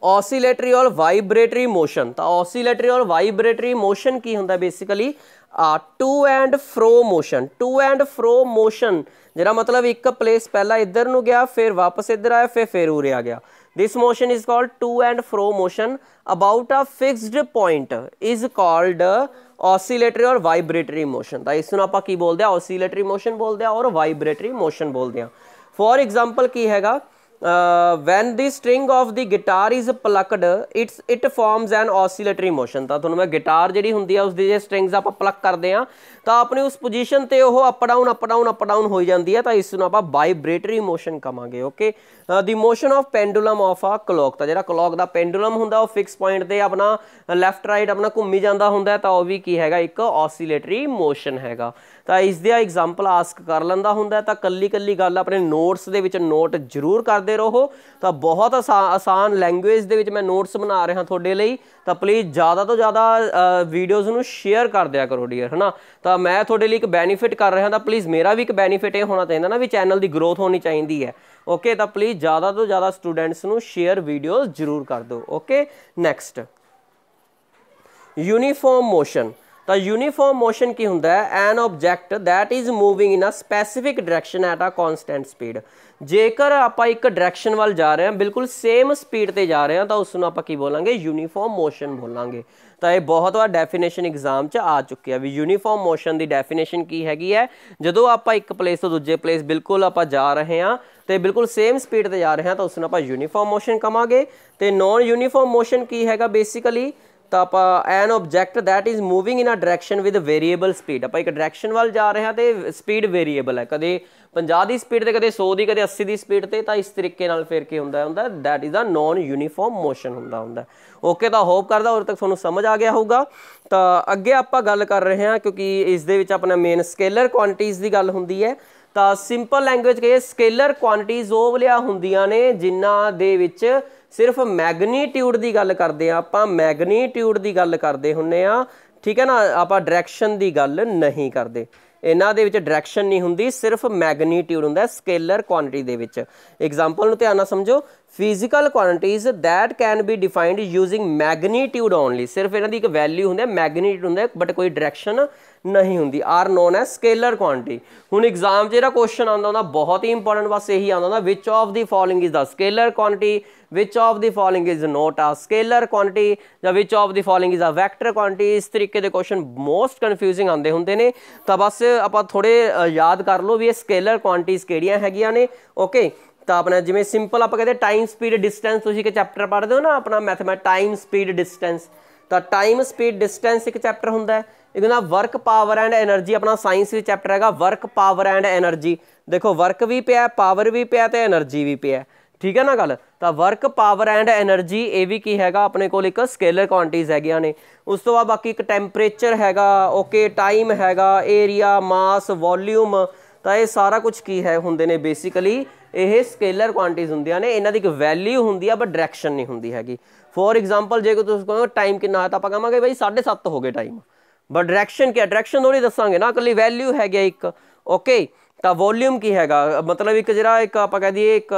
oscillatory or vibratory motion ਤਾਂ ਆਸਿਲੇਟਰੀ অর vibratory ਮੋਸ਼ਨ ਕੀ ਹੁੰਦਾ basically to and fro motion to and fro motion ਜਿਹੜਾ ਮਤਲਬ ਇੱਕ ਪਲੇਸ ਪਹਿਲਾਂ ਇੱਧਰ ਨੂੰ ਗਿਆ ਫਿਰ ਵਾਪਸ ਇੱਧਰ ਆਇਆ ਫਿਰ ਫੇਰ ਉਰੇ ਆ ਗਿਆ this motion is called to and fro motion about a fixed point is called oscillatory or vibratory motion ਤਾਂ ਇਸ ਨੂੰ ਆਪਾਂ ਕੀ ਬੋਲਦੇ ਆ ਆਸਿਲੇਟਰੀ ਮੋਸ਼ਨ ਬੋਲਦੇ ਆ ਔਰ ਵਾਈਬ੍ਰੇਟਰੀ ਮੋਸ਼ਨ ਬੋਲਦੇ ਆ ਫੋਰ ਐਗਜ਼ਾਮਪਲ ਕੀ ਹੈਗਾ uh, when the string of the guitar is plucked it's it forms an oscillatory motion ਤਾਂ ਤੁਹਾਨੂੰ ਮੈਂ ਗਿਟਾਰ ਜਿਹੜੀ ਹੁੰਦੀ ਆ ਉਸ ਦੀ ਜੇ ਸਟ੍ਰਿੰਗਸ ਆਪਾਂ ਪਲੱਕ ਕਰਦੇ ਆ ਤਾਂ ਆਪਣੀ ਉਸ ਪੋਜੀਸ਼ਨ ਤੇ ਉਹ up down up down up down ਹੋਈ ਜਾਂਦੀ ਹੈ ਤਾਂ ਇਸ ਨੂੰ ਆਪਾਂ ਵਾਈਬ੍ਰੇਟਰੀ ਮੋਸ਼ਨ ਕਵਾਂਗੇ okay the motion of pendulum of a clock ਤਾਂ ਜਿਹੜਾ ਕਲੌਕ ਦਾ ਪੈਂਡੂਲਮ ਹੁੰਦਾ ਉਹ ਫਿਕਸ ਪੁਆਇੰਟ ਤੇ ਆਪਣਾ ਲੈਫਟ ਰਾਈਟ ਆਪਣਾ ਘੁੰਮੀ ਜਾਂਦਾ ਹੁੰਦਾ ਤਾਂ ਉਹ ਵੀ ਕੀ ਹੈਗਾ ਇੱਕ ਆਸੀਲੇਟਰੀ ਮੋਸ਼ਨ ਹੈਗਾ ਤਾਂ ਇਸ ਆ ਐਗਜ਼ਾਮਪਲ ਆਸਕ ਕਰ ਲੈਂਦਾ ਹੁੰਦਾ ਤਾਂ ਕੱਲੀ ਕੱਲੀ ਗੱਲ ਆਪਣੇ ਨੋਟਸ ਦੇ ਵਿੱਚ ਨੋਟ ਜ਼ਰੂਰ ਕਰਦੇ ਰਹੋ ਤਾਂ ਬਹੁਤ ਆਸਾਨ ਲੈਂਗੁਏਜ ਦੇ ਵਿੱਚ ਮੈਂ ਨੋਟਸ ਬਣਾ ਰਿਹਾ ਤੁਹਾਡੇ ਲਈ ਤਾਂ ਪਲੀਜ਼ ਜ਼ਿਆਦਾ ਤੋਂ ਜ਼ਿਆਦਾ ਵੀਡੀਓਜ਼ ਨੂੰ ਸ਼ੇਅਰ ਕਰ ਦਿਆ ਕਰੋ ਡੀਅਰ ਹਨਾ ਤਾਂ ਮੈਂ ਤੁਹਾਡੇ ਲਈ ਇੱਕ ਬੈਨੀਫਿਟ ਕਰ ਰਿਹਾ ਤਾਂ ਪਲੀਜ਼ ਮੇਰਾ ਵੀ ਇੱਕ ਬੈਨੀਫਿਟ ਇਹ ਹੋਣਾ ਚਾਹੀਦਾ ਨਾ ਵੀ ਚੈਨਲ ਦੀ ਗਰੋਥ ਹੋਣੀ ਚਾਹੀਦੀ ਹੈ ਓਕੇ ਤਾਂ ਪਲੀਜ਼ ਜ਼ਿਆਦਾ ਤੋਂ ਜ਼ਿਆਦਾ ਸਟੂਡੈਂਟਸ ਨੂੰ ਸ਼ੇਅਰ ਵੀਡੀਓਜ਼ ਜ਼ਰੂਰ ਕਰ ਦਿਓ ਓਕੇ ਨੈਕਸਟ ਯੂਨੀਫਾਰਮ ਮੋਸ਼ਨ ਤਾਂ ਯੂਨੀਫਾਰਮ ਮੋਸ਼ਨ ਕੀ ਹੁੰਦਾ ਹੈ an object that is moving in a specific direction at a constant speed ਜੇਕਰ ਆਪਾਂ ਇੱਕ ਡਾਇਰੈਕਸ਼ਨ ਵੱਲ ਜਾ ਰਹੇ ਹਾਂ ਬਿਲਕੁਲ ਸੇਮ ਸਪੀਡ ਤੇ ਜਾ ਰਹੇ ਹਾਂ ਤਾਂ ਉਸ ਨੂੰ ਆਪਾਂ ਕੀ ਬੋਲਾਂਗੇ ਯੂਨੀਫਾਰਮ ਮੋਸ਼ਨ ਬੋਲਾਂਗੇ ਤਾਂ ਇਹ ਬਹੁਤ ਵਾਰ ਡੈਫੀਨੇਸ਼ਨ ਐਗਜ਼ਾਮ 'ਚ ਆ ਚੁੱਕੀ ਹੈ ਵੀ ਯੂਨੀਫਾਰਮ ਮੋਸ਼ਨ ਦੀ ਡੈਫੀਨੇਸ਼ਨ ਕੀ ਹੈਗੀ ਹੈ ਜਦੋਂ ਆਪਾਂ ਇੱਕ ਪਲੇਸ ਤੋਂ ਦੂਜੇ ਪਲੇਸ ਬਿਲਕੁਲ ਆਪਾਂ ਜਾ ਰਹੇ ਹਾਂ ਤੇ ਬਿਲਕੁਲ ਸੇਮ ਸਪੀਡ ਤੇ ਜਾ ਰਹੇ ਹਾਂ ਤਾਂ ਉਸ ਨੂੰ ਆਪਾਂ ਯੂਨੀਫਾਰਮ ਮੋਸ਼ਨ ਕਹਾਂਗੇ ਤੇ ਨਾਨ ਯੂਨੀਫਾਰਮ ਮੋਸ਼ਨ ਕੀ ਹੈਗਾ ਬੇਸਿਕਲੀ ਤਾਂ ਆਪਾਂ an object that is moving in a direction with variable speed ਆਪਾਂ ਇੱਕ ਡਾਇਰੈਕਸ਼ਨ ਵੱਲ ਜਾ ਰਹੇ ਹਾਂ ਤੇ ਸਪੀਡ ਵੇਰੀਏਬਲ ਹੈ ਕਦੇ 50 ਦੀ ਸਪੀਡ ਤੇ ਕਦੇ 100 ਦੀ ਕਦੇ 80 ਦੀ ਸਪੀਡ ਤੇ ਤਾਂ ਇਸ ਤਰੀਕੇ ਨਾਲ ਫਿਰ ਕੀ ਹੁੰਦਾ ਹੁੰਦਾ that is a non uniform motion ਹੁੰਦਾ ਹੁੰਦਾ ਓਕੇ ਤਾਂ ਹੋਪ ਕਰਦਾ ਹੋਰ ਤੱਕ ਤੁਹਾਨੂੰ ਸਮਝ ਆ ਗਿਆ ਹੋਊਗਾ ਤਾਂ ਅੱਗੇ ਆਪਾਂ ਗੱਲ ਕਰ ਰਹੇ ਹਾਂ ਕਿਉਂਕਿ ਇਸ ਦੇ ਵਿੱਚ ਆਪਣਾ ਮੇਨ ਸਕੇਲਰ ਕੁਆਂਟੀਟੀਜ਼ ਦੀ ਗੱਲ ਹੁੰਦੀ ਹੈ ਤਾਂ ਸਿੰਪਲ ਲੈਂਗੁਏਜ ਕਹੇ ਸਕੇਲਰ ਕੁਆਂਟੀਟੀਜ਼ ਉਹ ਵਲਿਆ ਹੁੰਦੀਆਂ ਨੇ ਜਿਨ੍ਹਾਂ ਦੇ ਵਿੱਚ ਸਿਰਫ ਮੈਗਨੀਟਿਊਡ ਦੀ ਗੱਲ ਕਰਦੇ ਆ ਆਪਾਂ ਮੈਗਨੀਟਿਊਡ ਦੀ ਗੱਲ ਕਰਦੇ ਹੁੰਨੇ ਆ ਠੀਕ ਹੈ ਨਾ ਆਪਾਂ ਡਾਇਰੈਕਸ਼ਨ ਦੀ ਗੱਲ ਨਹੀਂ ਕਰਦੇ ਇਹਨਾਂ ਦੇ ਵਿੱਚ ਡਾਇਰੈਕਸ਼ਨ ਨਹੀਂ ਹੁੰਦੀ ਸਿਰਫ ਮੈਗਨੀਟਿਊਡ ਹੁੰਦਾ ਸਕੇਲਰ ਕੁਆਂਟੀਟੀ ਦੇ ਵਿੱਚ ਐਗਜ਼ਾਮਪਲ ਨੂੰ ਧਿਆਨ ਨਾਲ ਸਮਝੋ physical quantities that can be defined using magnitude only ਸਿਰਫ ਇਹਨਾਂ ਦੀ ਇੱਕ ਵੈਲਿਊ ਹੁੰਦੀ ਹੈ ਮੈਗਨੀਟਿਊਡ ਹੁੰਦਾ ਬਟ ਕੋਈ ਡਾਇਰੈਕਸ਼ਨ ਨਹੀਂ ਹੁੰਦੀ are known as scalar quantity ਹੁਣ ਐਗਜ਼ਾਮ 'ਚ ਜਿਹੜਾ ਕੁਐਸਚਨ ਆਉਂਦਾ ਹੁੰਦਾ ਬਹੁਤ ਹੀ ਇੰਪੋਰਟੈਂਟ ਬਸ ਇਹੀ ਆਉਂਦਾ ਹੁੰਦਾ which of the following is the scalar quantity which of the following is not a scalar quantity ਜਾਂ which of the following is a vector quantity ਇਸ ਤਰੀਕੇ ਦੇ ਕੁਐਸਚਨ ਮੋਸਟ ਕਨਫਿਊਜ਼ਿੰਗ ਆਉਂਦੇ ਹੁੰਦੇ ਨੇ ਤਾਂ ਬਸ ਆਪਾਂ ਥੋੜੇ ਯਾਦ ਕਰ ਲਓ ਵੀ ਇਹ ਸਕੇਲਰ ਕੁਆਂਟੀਆਂ ਕਿਹੜੀਆਂ ਹੈਗੀਆਂ ਨੇ ਓਕੇ ਤਾਂ ਆਪਣਾ ਜਿਵੇਂ ਸਿੰਪਲ ਆਪਾਂ ਕਹਿੰਦੇ ਟਾਈਮ ਸਪੀਡ ਡਿਸਟੈਂਸ ਤੁਸੀਂ ਕਿ ਚੈਪਟਰ ਪੜ੍ਹਦੇ ਹੋ ਨਾ ਆਪਣਾ ਮੈਥਮੈਟਿਕ ਟਾਈਮ ਸਪੀਡ ਡਿਸਟੈਂਸ ਤਾਂ ਟਾਈਮ ਸਪੀਡ ਡਿਸਟੈਂਸ ਇੱਕ ਚੈਪਟਰ ਹੁੰਦਾ ਹੈ ਇਹਦੇ ਨਾਲ ਵਰਕ ਪਾਵਰ ਐਂਡ એનર્ਜੀ ਆਪਣਾ ਸਾਇੰਸ ਵਿੱਚ ਚੈਪਟਰ ਹੈਗਾ ਵਰਕ ਪਾਵਰ ਐਂਡ એનર્ਜੀ ਦੇਖੋ ਵਰਕ ਵੀ ਪਿਆ ਪਾਵਰ ਵੀ ਪਿਆ ਤੇ એનર્ਜੀ ਵੀ ਪਿਆ ਠੀਕ ਹੈ ਨਾ ਗੱਲ ਤਾਂ ਵਰਕ ਪਾਵਰ ਐਂਡ એનર્ਜੀ ਇਹ ਵੀ ਕੀ ਹੈਗਾ ਆਪਣੇ ਕੋਲ ਇੱਕ ਸਕੇਲਰ ਕੁਆਂਟੀਟੀਜ਼ ਹੈਗੀਆਂ ਨੇ ਉਸ ਤੋਂ ਬਾਅਦ ਬਾਕੀ ਇੱਕ ਟੈਂਪਰੇਚਰ ਹੈਗਾ ਓਕੇ ਟਾਈਮ ਹੈਗਾ ਏਰੀਆ ਮਾਸ ਵੋਲਿਊਮ ਤਾਂ ਇਹ ਸਾਰਾ ਕੁਝ ਕੀ ਹੈ ਹੁੰਦੇ ਨੇ ਬੇਸਿਕਲੀ ਇਹ ਸਕੇਲਰ ਕੁਆਂਟੀਟੀਜ਼ ਹੁੰਦੀਆਂ ਨੇ ਇਹਨਾਂ ਦੀ ਇੱਕ ਵੈਲਿਊ ਹੁੰਦੀ ਆ ਬਟ ਡਾਇਰੈਕਸ਼ਨ ਨਹੀਂ ਹੁੰਦੀ ਹੈਗੀ ਫੋਰ ਐਗਜ਼ਾਮਪਲ ਜੇ ਕੋ ਤੁਸੀਂ ਕਹੋ ਟਾਈਮ ਕਿੰਨਾ ਹੈ ਤਾਂ ਆਪਾਂ ਕਹਾਂਗੇ ਬਈ 7:30 ਹੋ ਗਏ ਟਾਈਮ ਬਟ ਡਾਇਰੈਕਸ਼ਨ ਕੀ ਹੈ ਡਾਇਰੈਕਸ਼ਨ ਥੋੜੀ ਦੱਸਾਂਗੇ ਨਾ ਕੱਲੀ ਵੈਲਿਊ ਹੈਗੀ ਇੱਕ ਓਕੇ ਤਾਂ ਵੋਲਿਊਮ ਕੀ ਹੈਗਾ ਮਤਲਬ ਇੱਕ ਜਿਹੜਾ ਇੱਕ ਆਪਾਂ ਕਹਿ ਦਈਏ ਇੱਕ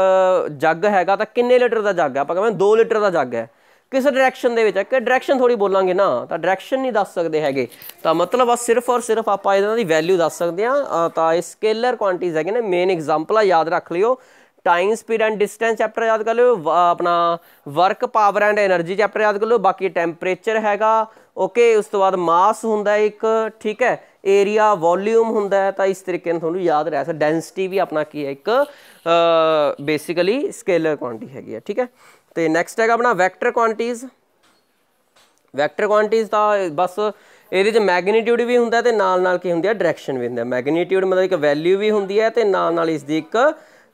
ਜੱਗ ਹੈਗਾ ਤਾਂ ਕਿੰਨੇ ਲੀਟਰ ਦਾ ਜੱਗ ਹੈ ਆਪਾਂ ਕਹਾਂਗੇ 2 ਲੀਟਰ ਦਾ ਜੱਗ ਹੈ ਕਿਸ ਡਾਇਰੈਕਸ਼ਨ ਦੇ ਵਿੱਚ ਹੈ ਕਿ ਡਾਇਰੈਕਸ਼ਨ ਥੋੜੀ ਬੋਲਾਂਗੇ ਨਾ ਤਾਂ ਡਾਇਰੈਕਸ਼ਨ ਨਹੀਂ ਦੱਸ ਸਕਦੇ ਹੈਗੇ ਤਾਂ ਮਤਲਬ ਆ ਸਿਰਫ ਔਰ ਸਿਰਫ ਆਪਾਂ ਇਹਨਾਂ ਦੀ ਵੈਲਿਊ ਦੱਸ ਸਕਦੇ ਆ ਤਾਂ ਇਹ ਸਕੇਲਰ ਕੁਆਂਟੀਟੀਜ਼ ਹੈਗੇ ਨੇ ਮੇਨ ਐਗਜ਼ਾਮਪਲ ਆ ਯਾਦ ਰੱਖ ਲਿਓ time speed and distance chapter ਯਾਦ ਕਰ ਲਿਓ ਆਪਣਾ work power and energy chapter ਯਾਦ ਕਰ ਲਿਓ ਬਾਕੀ ਟੈਂਪਰੇਚਰ ਹੈਗਾ ਓਕੇ ਉਸ ਤੋਂ ਬਾਅਦ ਮਾਸ ਹੁੰਦਾ ਇੱਕ ਠੀਕ ਹੈ ਏਰੀਆ ਵੋਲਿਊਮ ਹੁੰਦਾ ਤਾਂ ਇਸ ਤਰੀਕੇ ਨਾਲ ਤੁਹਾਨੂੰ ਯਾਦ ਰਹਿ ਸਕਦਾ ਡੈਂਸਿਟੀ ਵੀ ਆਪਣਾ ਕੀ ਹੈ ਇੱਕ ਬੇਸਿਕਲੀ ਸਕੇਲਰ ਕੁਆਂਟੀ ਹੈਗੀ ਹੈ ਠੀਕ ਹੈ ਤੇ ਨੈਕਸਟ ਹੈਗਾ ਆਪਣਾ ਵੈਕਟਰ ਕੁਆਂਟੀਜ਼ ਵੈਕਟਰ ਕੁਆਂਟੀਜ਼ ਦਾ ਬਸ ਇਹਦੇ ਚ ਮੈਗਨੀਟਿਊਡ ਵੀ ਹੁੰਦਾ ਤੇ ਨਾਲ ਨਾਲ ਕੀ ਹੁੰਦੀ ਹੈ ਡਾਇਰੈਕਸ਼ਨ ਵੀ ਹੁੰਦਾ ਮੈਗਨੀਟਿਊਡ ਮਤਲਬ ਇੱਕ ਵੈਲਿਊ ਵੀ ਹੁੰਦੀ ਹੈ ਤੇ ਨਾਲ ਨਾਲ ਇਸ ਦੀ ਇੱਕ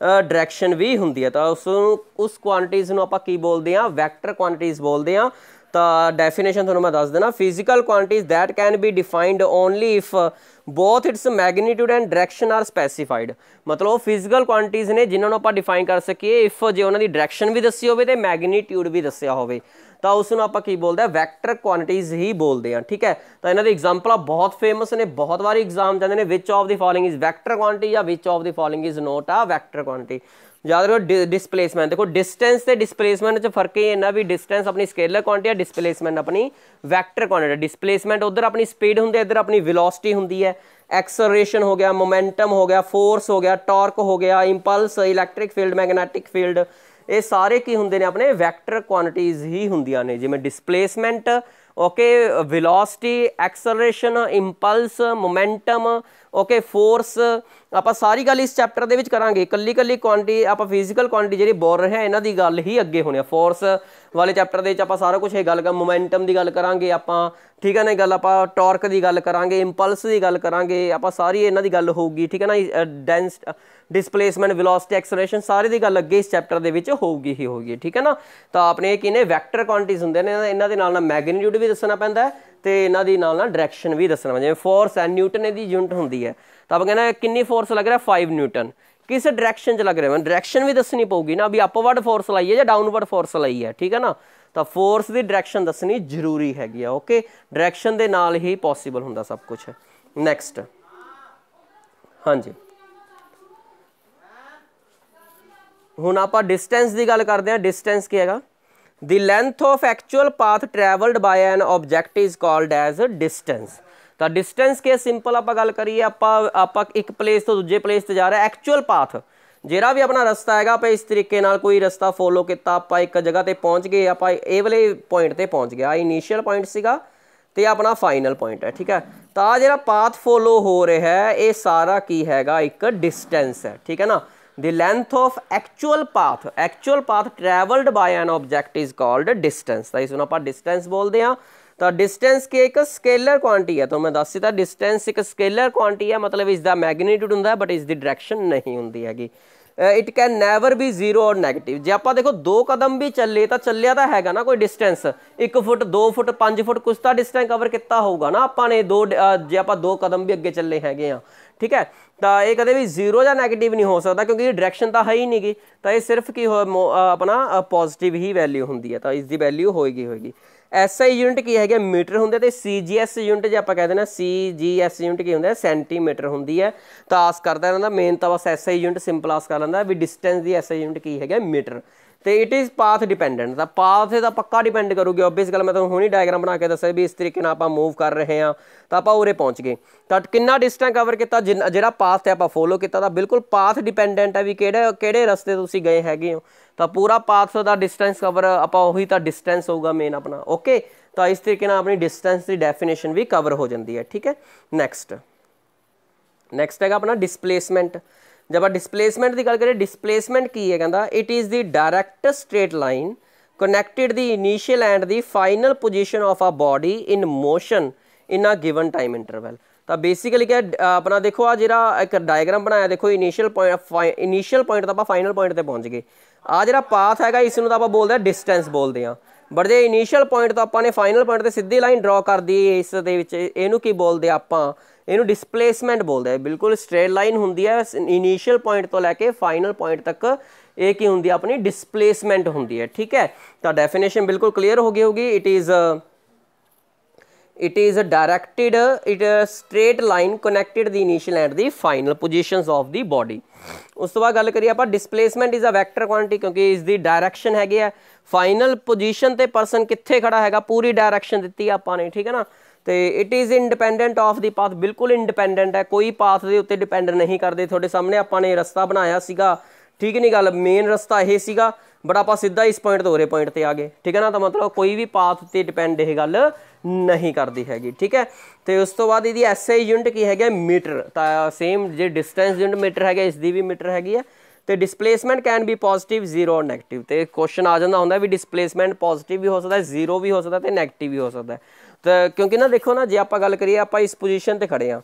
ਡਾਇਰੈਕਸ਼ਨ ਵੀ ਹੁੰਦੀ ਹੈ ਤਾਂ ਉਸ ਨੂੰ ਉਸ ਕੁਆਂਟੀਟੀਜ਼ ਨੂੰ ਆਪਾਂ ਕੀ ਬੋਲਦੇ ਆ ਵੈਕਟਰ ਕੁਆਂਟੀਟੀਜ਼ ਬੋਲਦੇ ਆ ਤਾਂ ਡੈਫੀਨੇਸ਼ਨ ਤੁਹਾਨੂੰ ਮੈਂ ਦੱਸ ਦੇਣਾ physical quantities that can be defined only if both its magnitude and direction are specified ਮਤਲਬ ਉਹ ਫਿਜ਼ੀਕਲ ਕੁਆਂਟੀਟੀਜ਼ ਨੇ ਜਿਨ੍ਹਾਂ ਨੂੰ ਆਪਾਂ ਡਿਫਾਈਨ ਕਰ ਸਕੀਏ ਇਫ ਜੇ ਉਹਨਾਂ ਦੀ ਡਾਇਰੈਕਸ਼ਨ ਵੀ ਦੱਸੀ ਹੋਵੇ ਤੇ ਮੈਗਨੀਟਿਊਡ ਵੀ ਦੱਸਿਆ ਹੋਵੇ ਤਾਂ ਉਸ ਨੂੰ ਆਪਾਂ ਕੀ ਬੋਲਦੇ ਆ ਵੈਕਟਰ ਕੁਆਂਟੀਟੀਜ਼ ਹੀ ਬੋਲਦੇ ਆ ਠੀਕ ਹੈ ਤਾਂ ਇਹਨਾਂ ਐਗਜ਼ਾਮਪਲ ਐਗਜ਼ਾਮਪਲਾਂ ਬਹੁਤ ਫੇਮਸ ਨੇ ਬਹੁਤ ਵਾਰੀ ਐਗਜ਼ਾਮ ਜਾਂਦੇ ਨੇ which of the following is vector quantity ਜਾਂ which of the following is not a vector quantity ਯਾਦ ਰੱਖੋ ਡਿਸਪਲੇਸਮੈਂਟ ਦੇਖੋ ਡਿਸਟੈਂਸ ਤੇ ਡਿਸਪਲੇਸਮੈਂਟ ਚ ਫਰਕ ਹੀ ਇੰਨਾ ਵੀ ਡਿਸਟੈਂਸ ਆਪਣੀ ਸਕੇਲਰ ਕੁਆਂਟੀਟੀ ਆ ਡਿਸਪਲੇਸਮੈਂਟ ਆਪਣੀ ਵੈਕਟਰ ਕੁਆਂਟੀਟੀ ਡਿਸਪਲੇਸਮੈਂਟ ਉਧਰ ਆਪਣੀ ਸਪੀਡ ਹੁੰਦੀ ਹੈ ਇਧਰ ਆਪਣੀ ਵੈਲੋਸਿਟੀ ਹੁੰਦੀ ਹੈ ਐਕਸਲਰੇਸ਼ਨ ਹੋ ਗਿਆ ਮੋਮੈਂਟਮ ਹੋ ਗਿਆ ਫੋਰਸ ਹੋ ਗਿਆ ਟਾਰਕ ਹੋ ਗਿਆ impulse electric field magnetic field ਇਹ ਸਾਰੇ ਕੀ ਹੁੰਦੇ ਨੇ ਆਪਣੇ ਵੈਕਟਰ ਕੁਆਂਟੀਟੀਜ਼ ਹੀ ਹੁੰਦੀਆਂ ਨੇ ਜਿਵੇਂ displacement okay velocity acceleration impulse momentum okay force ਆਪਾਂ ਸਾਰੀ ਗੱਲ ਇਸ ਚੈਪਟਰ ਦੇ ਵਿੱਚ ਕਰਾਂਗੇ ਕੱਲੀ ਕੱਲੀ ਕੁਆਂਟੀ ਆਪਾਂ ਫਿਜ਼ੀਕਲ ਕੁਆਂਟੀ ਜਿਹੜੀ ਬੋਲ ਰਹੇ ਹਾਂ ਇਹਨਾਂ ਦੀ ਗੱਲ ਹੀ ਅੱਗੇ ਹੋਣੀ ਆ ਫੋਰਸ ਵਾਲੇ ਚੈਪਟਰ ਦੇ ਵਿੱਚ ਆਪਾਂ ਸਾਰਾ ਕੁਝ ਇਹ ਗੱਲ ਕਰ ਮੋਮੈਂਟਮ ਦੀ ਗੱਲ ਕਰਾਂਗੇ ਆਪਾਂ ਠੀਕ ਹੈ ਨਾ ਗੱਲ ਆਪਾਂ ਟਾਰਕ ਦੀ ਗੱਲ ਕਰਾਂਗੇ ਇੰਪਲਸ ਦੀ ਗੱਲ ਕਰਾਂਗੇ ਆਪਾਂ ਸਾਰੀ ਇਹਨਾਂ ਦੀ ਗੱਲ ਹੋਊਗੀ ਠੀਕ ਹੈ ਨਾ ਡੈਂਸ ਡਿਸਪਲੇਸਮੈਂਟ ਵੈਲੋਸਿਟੀ ਐਕਸਲਰੇਸ਼ਨ ਸਾਰੇ ਦੀ ਗੱਲ ਅੱਗੇ ਇਸ ਚੈਪਟਰ ਦੇ ਵਿੱਚ ਹੋਊਗੀ ਹੀ ਹੋਊਗੀ ਠੀਕ ਹੈ ਨਾ ਤਾਂ ਆਪਣੇ ਇਹ ਕਿਨੇ ਵੈਕਟਰ ਕੁਆਂਟੀਟੀਜ਼ ਹੁੰਦੇ ਨੇ ਇਹਨਾਂ ਦੇ ਨਾਲ ਨਾਲ ਮੈਗਨੀਟਿਊਡ ਵੀ ਦੱਸਣਾ ਪੈਂਦਾ ਤੇ ਇਹਨਾਂ ਦੀ ਨਾਲ ਨਾਲ ਡਾਇਰੈਕਸ਼ਨ ਵੀ ਦੱਸਣਾ ਪੈਂਦਾ ਜਿਵੇਂ ਫੋਰਸ ਐ ਨਿਊਟਨ ਇਹਦੀ ਯੂਨਿਟ ਹੁੰਦੀ ਹੈ ਤਾਂ ਆਪਾਂ ਕਹਿੰਦਾ ਕਿੰਨੀ ਫੋਰਸ ਲੱਗ ਰਿਹਾ 5 ਨਿਊਟਨ ਕਿਸ ਡਾਇਰੈਕਸ਼ਨ 'ਚ ਲੱਗ ਰਿਹਾ ਮੈਂ ਡਾਇਰੈਕਸ਼ਨ ਵੀ ਦੱਸਣੀ ਪਊਗੀ ਨਾ ਵੀ ਅਪਵਰਡ ਫੋਰਸ ਲਾਈ ਹੈ ਜਾਂ ਡਾਊਨਵਰਡ ਫੋਰਸ ਲਾਈ ਹੈ ਠੀਕ ਹੈ ਨਾ ਤਾਂ ਫੋਰਸ ਦੀ ਡਾਇਰੈਕਸ਼ਨ ਦੱਸਣੀ ਜ਼ਰੂਰੀ ਹੈਗੀ ਆ ਓਕੇ ਡਾਇਰੈਕਸ਼ਨ ਦੇ ਨਾਲ ਹੀ ਪੋਸੀਬਲ ਹੁੰਦਾ ਸਭ ਕੁਝ ਨੈਕਸਟ ਹਾਂਜੀ ਹੁਣ ਆਪਾਂ ਡਿਸਟੈਂਸ ਦੀ ਗੱਲ ਕਰਦੇ ਹਾਂ ਡਿਸਟੈਂਸ ਕੀ ਹੈਗਾ the length of actual path travelled by an object is called as distance ਤਾਂ ਡਿਸਟੈਂਸ ਹੈ ਸਿੰਪਲ ਆਪਾਂ ਗੱਲ ਕਰੀਏ ਆਪਾਂ ਆਪਾਂ ਇੱਕ ਪਲੇਸ ਤੋਂ ਦੂਜੇ ਪਲੇਸ ਤੇ ਜਾ ਰਹੇ ਐਕਚੁਅਲ ਪਾਥ ਜਿਹੜਾ ਵੀ ਆਪਣਾ ਰਸਤਾ ਹੈਗਾ ਆਪਾਂ ਇਸ ਤਰੀਕੇ ਨਾਲ ਕੋਈ ਰਸਤਾ ਫੋਲੋ ਕੀਤਾ ਆਪਾਂ ਇੱਕ ਜਗ੍ਹਾ ਤੇ ਪਹੁੰਚ ਗਏ ਆਪਾਂ ਇਹ ਵਾਲੇ ਪੁਆਇੰਟ ਤੇ ਪਹੁੰਚ ਗਿਆ ਇਨੀਸ਼ੀਅਲ ਪੁਆਇੰਟ ਸੀਗਾ ਤੇ ਆਪਣਾ ਫਾਈਨਲ ਪੁਆਇੰਟ ਹੈ ਠੀਕ ਹੈ ਤਾਂ ਜਿਹੜਾ ਪਾਥ ਫੋਲੋ ਹੋ ਰਿਹਾ ਹੈ ਇਹ ਸਾਰਾ ਕੀ ਹੈਗਾ ਇੱਕ ਡਿਸਟੈਂਸ ਹੈ ਠੀਕ ਹੈ ਨਾ the length of actual path actual path travelled by an object is called distance ਤਾਂ ਇਸ ਨੂੰ ਆਪਾਂ ਡਿਸਟੈਂਸ ਬੋਲਦੇ ਆ ਤਾਂ ਡਿਸਟੈਂਸ ਕੀ ਇੱਕ ਸਕੇਲਰ quantity ਹੈ ਤਾਂ ਮੈਂ ਦੱਸ ਦਿੱਤਾ ਡਿਸਟੈਂਸ ਇੱਕ ਸਕੇਲਰ quantity ਹੈ ਮਤਲਬ ਇਸ ਦਾ ਮੈਗਨੀਟਿਊਡ ਹੁੰਦਾ ਬਟ ਇਸ ਦੀ ਡਾਇਰੈਕਸ਼ਨ ਨਹੀਂ ਹੁੰਦੀ ਹੈਗੀ it can never be zero or negative ਜੇ ਆਪਾਂ ਦੇਖੋ ਦੋ ਕਦਮ ਵੀ ਚੱਲੇ ਤਾਂ ਚੱਲਿਆ ਤਾਂ ਹੈਗਾ ਨਾ ਕੋਈ ਡਿਸਟੈਂਸ 1 ਫੁੱਟ 2 ਫੁੱਟ 5 ਫੁੱਟ ਕੁਝ ਤਾਂ ਡਿਸਟੈਂਸ ਕਵਰ ਕੀਤਾ ਹੋਊਗਾ ਨਾ ਆਪਾਂ ਨੇ ਦੋ ਜੇ ਆਪਾਂ ਦੋ ਕਦਮ ਵੀ ਅੱਗੇ ਚੱਲੇ ਹੈਗੇ ਆ ਠੀਕ ਹੈ ਤਾਂ ਇਹ ਕਦੇ ਵੀ ਜ਼ੀਰੋ ਜਾਂ ਨੈਗੇਟਿਵ ਨਹੀਂ ਹੋ ਸਕਦਾ ਕਿਉਂਕਿ ਇਹ ਡਾਇਰੈਕਸ਼ਨ ਤਾਂ ਹੈ ਹੀ ਨਹੀਂਗੀ ਤਾਂ ਇਹ ਸਿਰਫ ਕੀ ਆਪਣਾ ਪੋਜ਼ਿਟਿਵ ਹੀ ਵੈਲਿਊ ਹੁੰਦੀ ਹੈ ਤਾਂ ਇਸ ਦੀ ਵੈਲਿਊ ਹੋਏਗੀ ਹੋਏਗੀ ਐਸਆਈ ਯੂਨਿਟ ਕੀ ਹੈਗਾ ਮੀਟਰ ਹੁੰਦਾ ਤੇ ਸੀਜੀਐਸ ਯੂਨਿਟ ਜੇ ਆਪਾਂ ਕਹਦੇ ਨਾ ਸੀਜੀਐਸ ਯੂਨਿਟ ਕੀ ਹੁੰਦਾ ਸੈਂਟੀਮੀਟਰ ਹੁੰਦੀ ਹੈ ਤਾਂ ਆਸ ਕਰਦਾ ਇਹਨਾਂ ਦਾ ਮੇਨ ਤਾਂ ਬਸ ਐਸਆਈ ਯੂਨਿਟ ਸਿੰਪਲ ਆਸ ਕਰ ਲੈਂਦਾ ਵੀ ਡਿਸਟੈਂਸ ਦੀ ਐਸਆਈ ਯੂਨਿਟ ਕੀ ਹੈਗਾ ਮੀਟਰ ਤੇ ਇਟ ਇਜ਼ ਪਾਥ ਡਿਪੈਂਡੈਂਟ ਦਾ ਪਾਥ ਤੇ ਪੱਕਾ ਡਿਪੈਂਡ ਕਰੂਗੀ ਆਬਵੀਅਸ ਗੱਲ ਮੈਂ ਤੁਹਾਨੂੰ ਹੁਣੀ ਡਾਇਗਰਾਮ ਬਣਾ ਕੇ ਦੱਸਿਆ ਵੀ ਇਸ ਤਰੀਕੇ ਨਾਲ ਆਪਾਂ ਮੂਵ ਕਰ ਰਹੇ ਆ ਤਾਂ ਆਪਾਂ ਉਰੇ ਪਹੁੰਚ ਗਏ ਤਾਂ ਕਿੰਨਾ ਡਿਸਟੈਂਸ ਕਵਰ ਕੀਤਾ ਜਿਹੜਾ ਪਾਥ ਤੇ ਆਪਾਂ ਫੋਲੋ ਕੀਤਾ ਤਾਂ ਬਿਲਕੁਲ ਪਾਥ ਡਿਪੈਂਡੈਂਟ ਹੈ ਵੀ ਕਿਹੜੇ ਕਿਹੜੇ ਰਸਤੇ ਤੁਸੀਂ ਗਏ ਹੈਗੇ ਹੋ ਤਾਂ ਪੂਰਾ ਪਾਥ ਦਾ ਡਿਸਟੈਂਸ ਕਵਰ ਆਪਾਂ ਉਹੀ ਤਾਂ ਡਿਸਟੈਂਸ ਹੋਊਗਾ ਮੇਨ ਆਪਣਾ ਓਕੇ ਤਾਂ ਇਸ ਤਰੀਕੇ ਨਾਲ ਆਪਣੀ ਡਿਸਟੈਂਸ ਦੀ ਡੈਫੀਨੇਸ਼ਨ ਵੀ ਕਵਰ ਹੋ ਜਾਂਦੀ ਹੈ ਠੀਕ ਹੈ ਨੈਕਸਟ ਨੈਕਸਟ ਹੈਗਾ ਆਪਣਾ ਡਿਸਪਲੇਸਮੈਂਟ ਜਦ ਆ ਡਿਸਪਲੇਸਮੈਂਟ ਦੀ ਗੱਲ ਕਰੀਏ ਡਿਸਪਲੇਸਮੈਂਟ ਕੀ ਹੈ ਕਹਿੰਦਾ it is the direct straight line connected the initial and the final position of a body in motion in a given time interval ਤਾਂ ਬੇਸਿਕਲੀ ਕਿ ਆਪਣਾ ਦੇਖੋ ਆ ਜਿਹੜਾ ਇੱਕ ਡਾਇਗਰਾਮ ਬਣਾਇਆ ਦੇਖੋ ਇਨੀਸ਼ੀਅਲ ਪੁਆਇੰਟ ਇਨੀਸ਼ੀਅਲ ਪੁਆਇੰਟ ਤੋਂ ਆਪਾਂ ਫਾਈਨਲ ਪੁਆਇੰਟ ਤੇ ਪਹੁੰਚ ਗਏ ਆ ਜਿਹੜਾ ਪਾਥ ਹੈਗਾ ਇਸ ਨੂੰ ਤਾਂ ਆਪਾਂ ਬੋਲਦੇ ਆ ਡਿਸਟੈਂਸ ਬੋਲਦੇ ਆ ਬਟ ਜੇ ਇਨੀਸ਼ੀਅਲ ਪੁਆਇੰਟ ਤੋਂ ਆਪਾਂ ਨੇ ਫਾਈਨਲ ਪੁਆਇੰਟ ਤੇ ਸਿੱਧੀ ਲਾਈਨ ਡਰਾ ਕਰ ਇਸ ਦੇ ਵਿੱਚ ਇਹਨੂੰ ਕੀ ਬੋਲਦੇ ਆਪਾਂ ਇਹਨੂੰ ਡਿਸਪਲੇਸਮੈਂਟ ਬੋਲਦੇ ਆ ਬਿਲਕੁਲ ਸਟ੍ਰੇਟ ਲਾਈਨ ਹੁੰਦੀ ਹੈ ਇਨੀਸ਼ੀਅਲ ਪੁਆਇੰਟ ਤੋਂ ਲੈ ਕੇ ਫਾਈਨਲ ਪੁਆਇੰਟ ਤੱਕ ਇਹ ਕੀ ਹੁੰਦੀ ਹੈ ਆਪਣੀ ਡਿਸਪਲੇਸਮੈਂਟ ਹੁੰਦੀ ਹੈ ਠੀਕ ਹੈ ਤਾਂ ਡੈਫੀਨੇਸ਼ਨ ਬਿਲਕੁਲ ਕਲੀਅਰ ਹੋ ਗਈ ਹੋਗੀ it is is a directed it is a straight line connected the initial and the final positions of the body ਉਸ ਤੋਂ ਬਾਅਦ ਗੱਲ ਕਰੀਏ ਆਪਾਂ displacement is a vector quantity ਕਿਉਂਕਿ ਇਸ ਦੀ ਡਾਇਰੈਕਸ਼ਨ ਹੈਗੀ ਆ ਫਾਈਨਲ ਪੋਜੀਸ਼ਨ ਤੇ ਪਰਸਨ ਕਿੱਥੇ ਖੜਾ ਹੈਗਾ ਪੂਰੀ ਡਾਇਰੈਕਸ਼ਨ ਦਿੱਤੀ ਆਪਾਂ ਨੇ ਠੀਕ ਹੈ ਨਾ ਤੇ it is independent of the path ਬਿਲਕੁਲ ਇੰਡੀਪੈਂਡੈਂਟ ਹੈ ਕੋਈ ਪਾਥ ਦੇ ਉੱਤੇ ਡਿਪੈਂਡ ਨਹੀਂ ਕਰਦੇ ਤੁਹਾਡੇ ਸਾਹਮਣੇ ਆਪਾਂ ਨੇ ਰਸਤਾ ਬਣਾਇਆ ਸੀਗਾ ਠੀਕ ਨਹੀਂ ਗੱਲ ਮੇਨ ਰਸਤਾ ਇਹ ਸੀਗਾ ਬਟ ਆਪਾਂ ਸਿੱਧਾ ਇਸ ਪੁਆਇੰਟ ਤੋਂ ਹੋਰੇ ਪੁਆਇੰਟ ਤੇ ਆ ਗਏ ਠੀਕ ਹੈ ਨਾ ਤਾਂ ਮਤਲਬ ਕੋਈ ਵੀ ਪਾਥ ਤੇ ਡਿਪੈਂਡ ਇਹ ਗੱਲ ਨਹੀਂ ਕਰਦੀ ਹੈਗੀ ਠੀਕ ਹੈ ਤੇ ਉਸ ਤੋਂ ਬਾਅਦ ਇਹਦੀ ਐਸਆਈ ਯੂਨਿਟ ਕੀ ਹੈਗਾ ਮੀਟਰ ਤਾਂ ਸੇਮ ਜੇ ਡਿਸਟੈਂਸ ਯੂਨਿਟ ਮੀਟਰ ਹੈਗਾ ਇਸ ਦੀ ਵੀ ਮੀਟਰ ਹੈਗੀ ਹੈ ਤੇ displacement can be positive zero or negative ਤੇ ਕੁਐਸਚਨ ਆ ਜਾਂਦਾ ਹੁੰਦਾ ਵੀ ਡਿਸਪਲੇਸਮੈਂਟ ਪੋਜ਼ਿਟਿਵ ਵੀ ਹੋ ਸਕਦਾ ਹੈ ਜ਼ੀਰੋ ਵੀ ਹੋ ਸਕਦਾ ਤੇ ਨੈਗੇਟਿਵ ਵੀ ਹੋ ਸਕਦਾ ਹੈ ਤਾਂ ਕਿਉਂਕਿ ਨਾ ਦੇਖੋ ਨਾ ਜੇ ਆਪਾਂ ਗੱਲ ਕਰੀਏ ਆਪਾਂ ਇਸ ਪੋਜੀਸ਼ਨ ਤੇ ਖੜੇ ਆ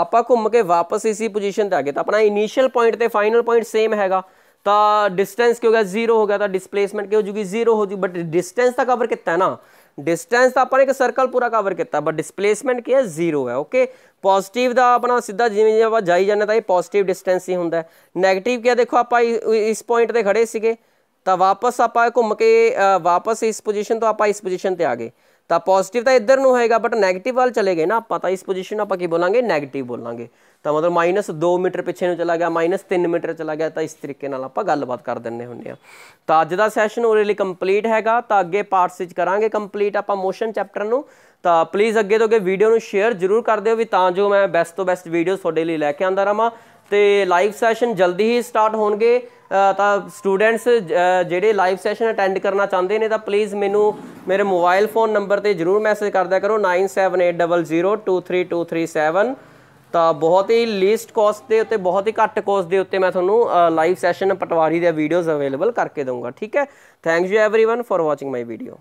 ਆਪਾਂ ਘੁੰਮ ਕੇ ਵਾਪਸ ਇਸੀ ਪੋਜੀਸ਼ਨ ਤੇ ਆ ਗਏ ਤਾਂ ਆਪਣਾ ਇਨੀਸ਼ੀਅਲ ਪੁਆਇੰਟ ਤੇ ਫਾਈਨਲ ਪੁਆਇੰਟ ਸੇਮ ਹੈਗਾ ਤਾਂ ਡਿਸਟੈਂਸ ਕਿ ਹੋ ਗਿਆ ਜ਼ੀਰੋ ਹੋ ਗਿਆ ਤਾਂ ਡਿਸਪਲੇਸਮੈਂਟ ਕਿ ਹੋ ਜੂਗੀ ਜ਼ੀਰੋ ਹੋ ਜੂ ਬਟ ਡਿਸਟੈਂਸ ਤਾਂ ਕਵਰ ਕੀਤਾ ਨਾ ਡਿਸਟੈਂਸ ਤਾਂ ਆਪਾਂ ਨੇ ਇੱਕ ਸਰਕਲ ਪੂਰਾ ਕਵਰ ਕੀਤਾ ਬਟ ਡਿਸਪਲੇਸਮੈਂਟ ਕੀ ਹੈ ਜ਼ੀਰੋ ਹੈ ਓਕੇ ਪੋਜ਼ਿਟਿਵ ਦਾ ਆਪਣਾ ਸਿੱਧਾ ਜਿਵੇਂ ਜਿਵੇਂ ਆਪਾਂ ਜਾਈ ਜਾਂਦੇ ਤਾਂ ਇਹ ਪੋਜ਼ਿਟਿਵ ਡਿਸਟੈਂਸ ਹੀ ਹੁੰਦਾ ਹੈ 네ਗੇਟਿਵ ਕੀ ਦੇਖੋ ਆਪਾਂ ਇਸ ਪੁਆਇੰਟ ਤੇ ਖੜੇ ਸੀਗੇ ਤਾਂ ਵਾਪਸ ਆਪਾਂ ਘੁੰਮ ਕੇ ਵਾਪਸ ਇਸ ਪੋਜੀਸ਼ਨ ਤੋਂ ਆਪਾਂ ਇਸ ਪੋਜੀਸ਼ਨ ਤੇ ਆ ਗਏ ਤਾਂ ਪੋਜ਼ਿਟਿਵ ਤਾਂ ਇੱਧਰ ਨੂੰ ਹੋਏਗਾ ਬਟ 네ਗੇਟਿਵ ਵੱਲ ਚਲੇ ਗਏ ਨਾ ਆਪਾਂ ਤਾਂ ਇਸ ਪੋਜੀਸ਼ਨ ਆਪਾਂ ਕੀ ਬੋਲਾਂਗੇ 네ਗੇਟਿਵ ਬੋਲਾਂਗੇ ਤਾਂ ਮਤਲਬ -2 ਮੀਟਰ ਪਿੱਛੇ ਨੂੰ ਚਲਾ ਗਿਆ -3 ਮੀਟਰ ਚਲਾ ਗਿਆ ਤਾਂ ਇਸ ਤਰੀਕੇ ਨਾਲ ਆਪਾਂ ਗੱਲਬਾਤ ਕਰ ਦਿੰਨੇ ਹੁੰਨੇ ਆ ਤਾਂ ਅੱਜ ਦਾ ਸੈਸ਼ਨ ਉਹਦੇ ਲਈ ਕੰਪਲੀਟ ਹੈਗਾ ਤਾਂ ਅੱਗੇ ਪਾਰਟਸ ਵਿੱਚ ਕਰਾਂਗੇ ਕੰਪਲੀਟ ਆਪਾਂ ਮੋਸ਼ਨ ਚੈਪਟਰ ਨੂੰ ਤਾਂ ਪਲੀਜ਼ ਅੱਗੇ ਤੋਂ ਅੱਗੇ ਵੀਡੀਓ ਨੂੰ ਸ਼ੇਅਰ ਜ਼ਰੂਰ ਕਰ ਦਿਓ ਵੀ ਤਾਂ ਜੋ ਮੈਂ ਬੈਸਟ ਤੋਂ ਬੈਸਟ ਵੀਡੀਓ ਤੁਹਾਡੇ ਲਈ ਲੈ ਕੇ ਆਂਦਾ ਰਹਾ ਮਾ ਤੇ ਲਾਈਵ ਸੈਸ਼ਨ ਜਲਦੀ ਹੀ ਸਟਾਰਟ ਹੋਣਗੇ ਤਾਂ ਸਟੂਡੈਂਟਸ ਜਿਹੜੇ ਲਾਈਵ ਸੈਸ਼ਨ ਅਟੈਂਡ ਕਰਨਾ ਚਾਹੁੰਦੇ ਨੇ ਤਾਂ ਪਲੀਜ਼ ਮੈਨੂੰ ਮੇਰੇ ਮੋਬਾਈਲ ਫੋਨ ਨੰਬਰ ਤੇ ਜਰੂਰ ਮੈਸੇਜ ਕਰਦਿਆ ਕਰੋ 9780023237 ਤਾਂ ਬਹੁਤ ਹੀ ਲੀਸਟ ਕਾਸਟ ਦੇ ਉੱਤੇ ਬਹੁਤ ਹੀ ਘੱਟ ਕਾਸਟ ਦੇ ਉੱਤੇ ਮੈਂ ਤੁਹਾਨੂੰ ਲਾਈਵ ਸੈਸ਼ਨ ਪਟਵਾਰੀ ਦੇ ਵੀਡੀਓਜ਼ ਅਵੇਲੇਬਲ ਕਰਕੇ ਦਊਂਗਾ ਠੀਕ ਹੈ thank you everyone for watching my video